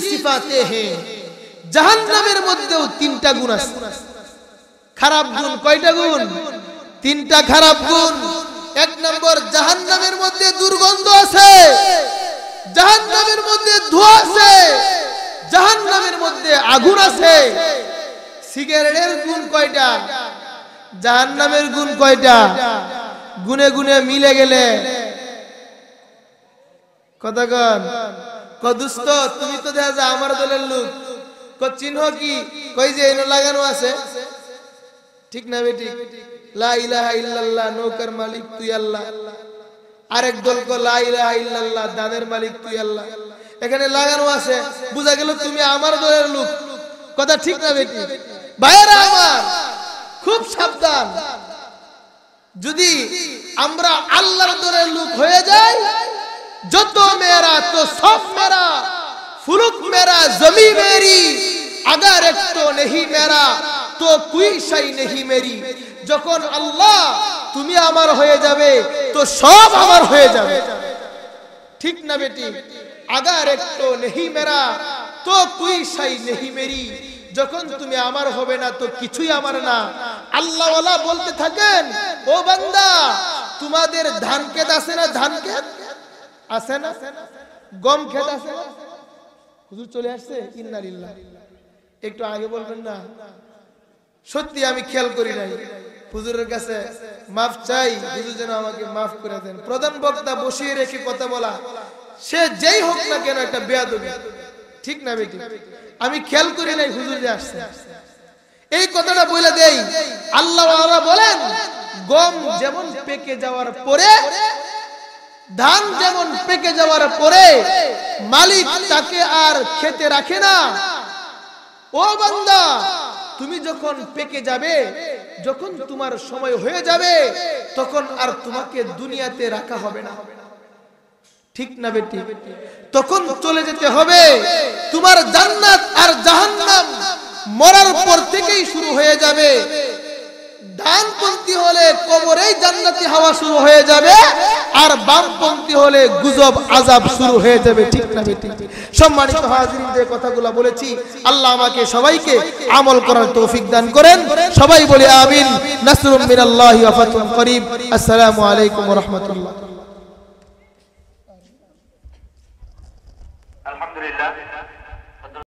জাহান্নামের মধ্যেও তিনটা গুণ আছে খারাপ গুণ কয়টা গুণ তিনটা খারাপ গুণ এক নম্বর জাহান নামের মধ্যে দুর্গন্ধ আছে জাহান নামের মধ্যে ধোঁয়া আছে জাহান নামের মধ্যে আগুন আছে সিগারেটের গুণ কয়টা জাহান নামের গুণ কয়টা গুনে গুনে মিলে গেলে কতক্ষণ কদুস্ত তুমি তো দেখা যা আমার দলের লোক চিহ্ন কি কই যে এনে লাগানো আছে ঠিক না বেটি নৌকার মালিক তুই আল্লাহ আরেক দানের মালিক তুই আল্লাহ এখানে লাগানো আছে গেল তুমি আমার দলের লোক কথা ঠিক না বেটি ভাইয়েরা আমার খুব সাবধান যদি আমরা আল্লাহর দলের লোক হয়ে যাই যত মেয়েরা তো সব মেয়েরা ফুলুক মেরা জমি মেরি আগার একটু নেহি মেরা তো কুই সাই নেহি মেরি যখন আল্লাহ তুমি আমার হয়ে যাবে তো সব আমার হয়ে যাবে ঠিক না বেটি আগার একটু নেহি মেরা তো কুই সাই নেহি মেরি যখন তুমি আমার হবে না তো কিছুই আমার না আল্লাহ বলতে থাকেন ও বান্দা তোমাদের ধান খেত আছে না ধান খেত আছে না গম খেত আছে হুজুর চলে আসছে একটু আগে বলবেন না সত্যি আমি খেয়াল করি নাই হুজুরের কাছে মাফ চাই হুজুর যেন আমাকে মাফ করে দেন প্রধান বক্তা বসিয়ে রেখে কথা বলা সে যেই হোক না কেন একটা বেয়াদবি ঠিক না বেটি আমি খেয়াল করি নাই হুজুর যে আসছে এই কথাটা বলে দেই আল্লাহ বলেন গম যেমন পেকে যাওয়ার পরে ধান যেমন পেকে যাওয়ার পরে মালিক তাকে আর খেতে রাখে না ও বান্দা তুমি যখন পেকে যাবে যখন তোমার সময় হয়ে যাবে তখন আর তোমাকে দুনিয়াতে রাখা হবে না ঠিক না বেটি তখন চলে যেতে হবে তোমার জান্নাত আর জাহান্নাম মরার পর থেকেই শুরু হয়ে যাবে ডানপন্থী হলে কবরেই জান্নাতি হাওয়া শুরু হয়ে যাবে আর বামপন্থী হলে গুজব আজাব শুরু হয়ে যাবে ঠিক না সম্মানিত হাজিরিন যে কথাগুলো বলেছি আল্লাহ আমাকে সবাইকে আমল করার তৌফিক দান করেন সবাই বলে আমিন নাসরুম মিনাল্লাহি ওয়া ফাতুন করিম আসসালামু আলাইকুম ওয়া রাহমাতুল্লাহ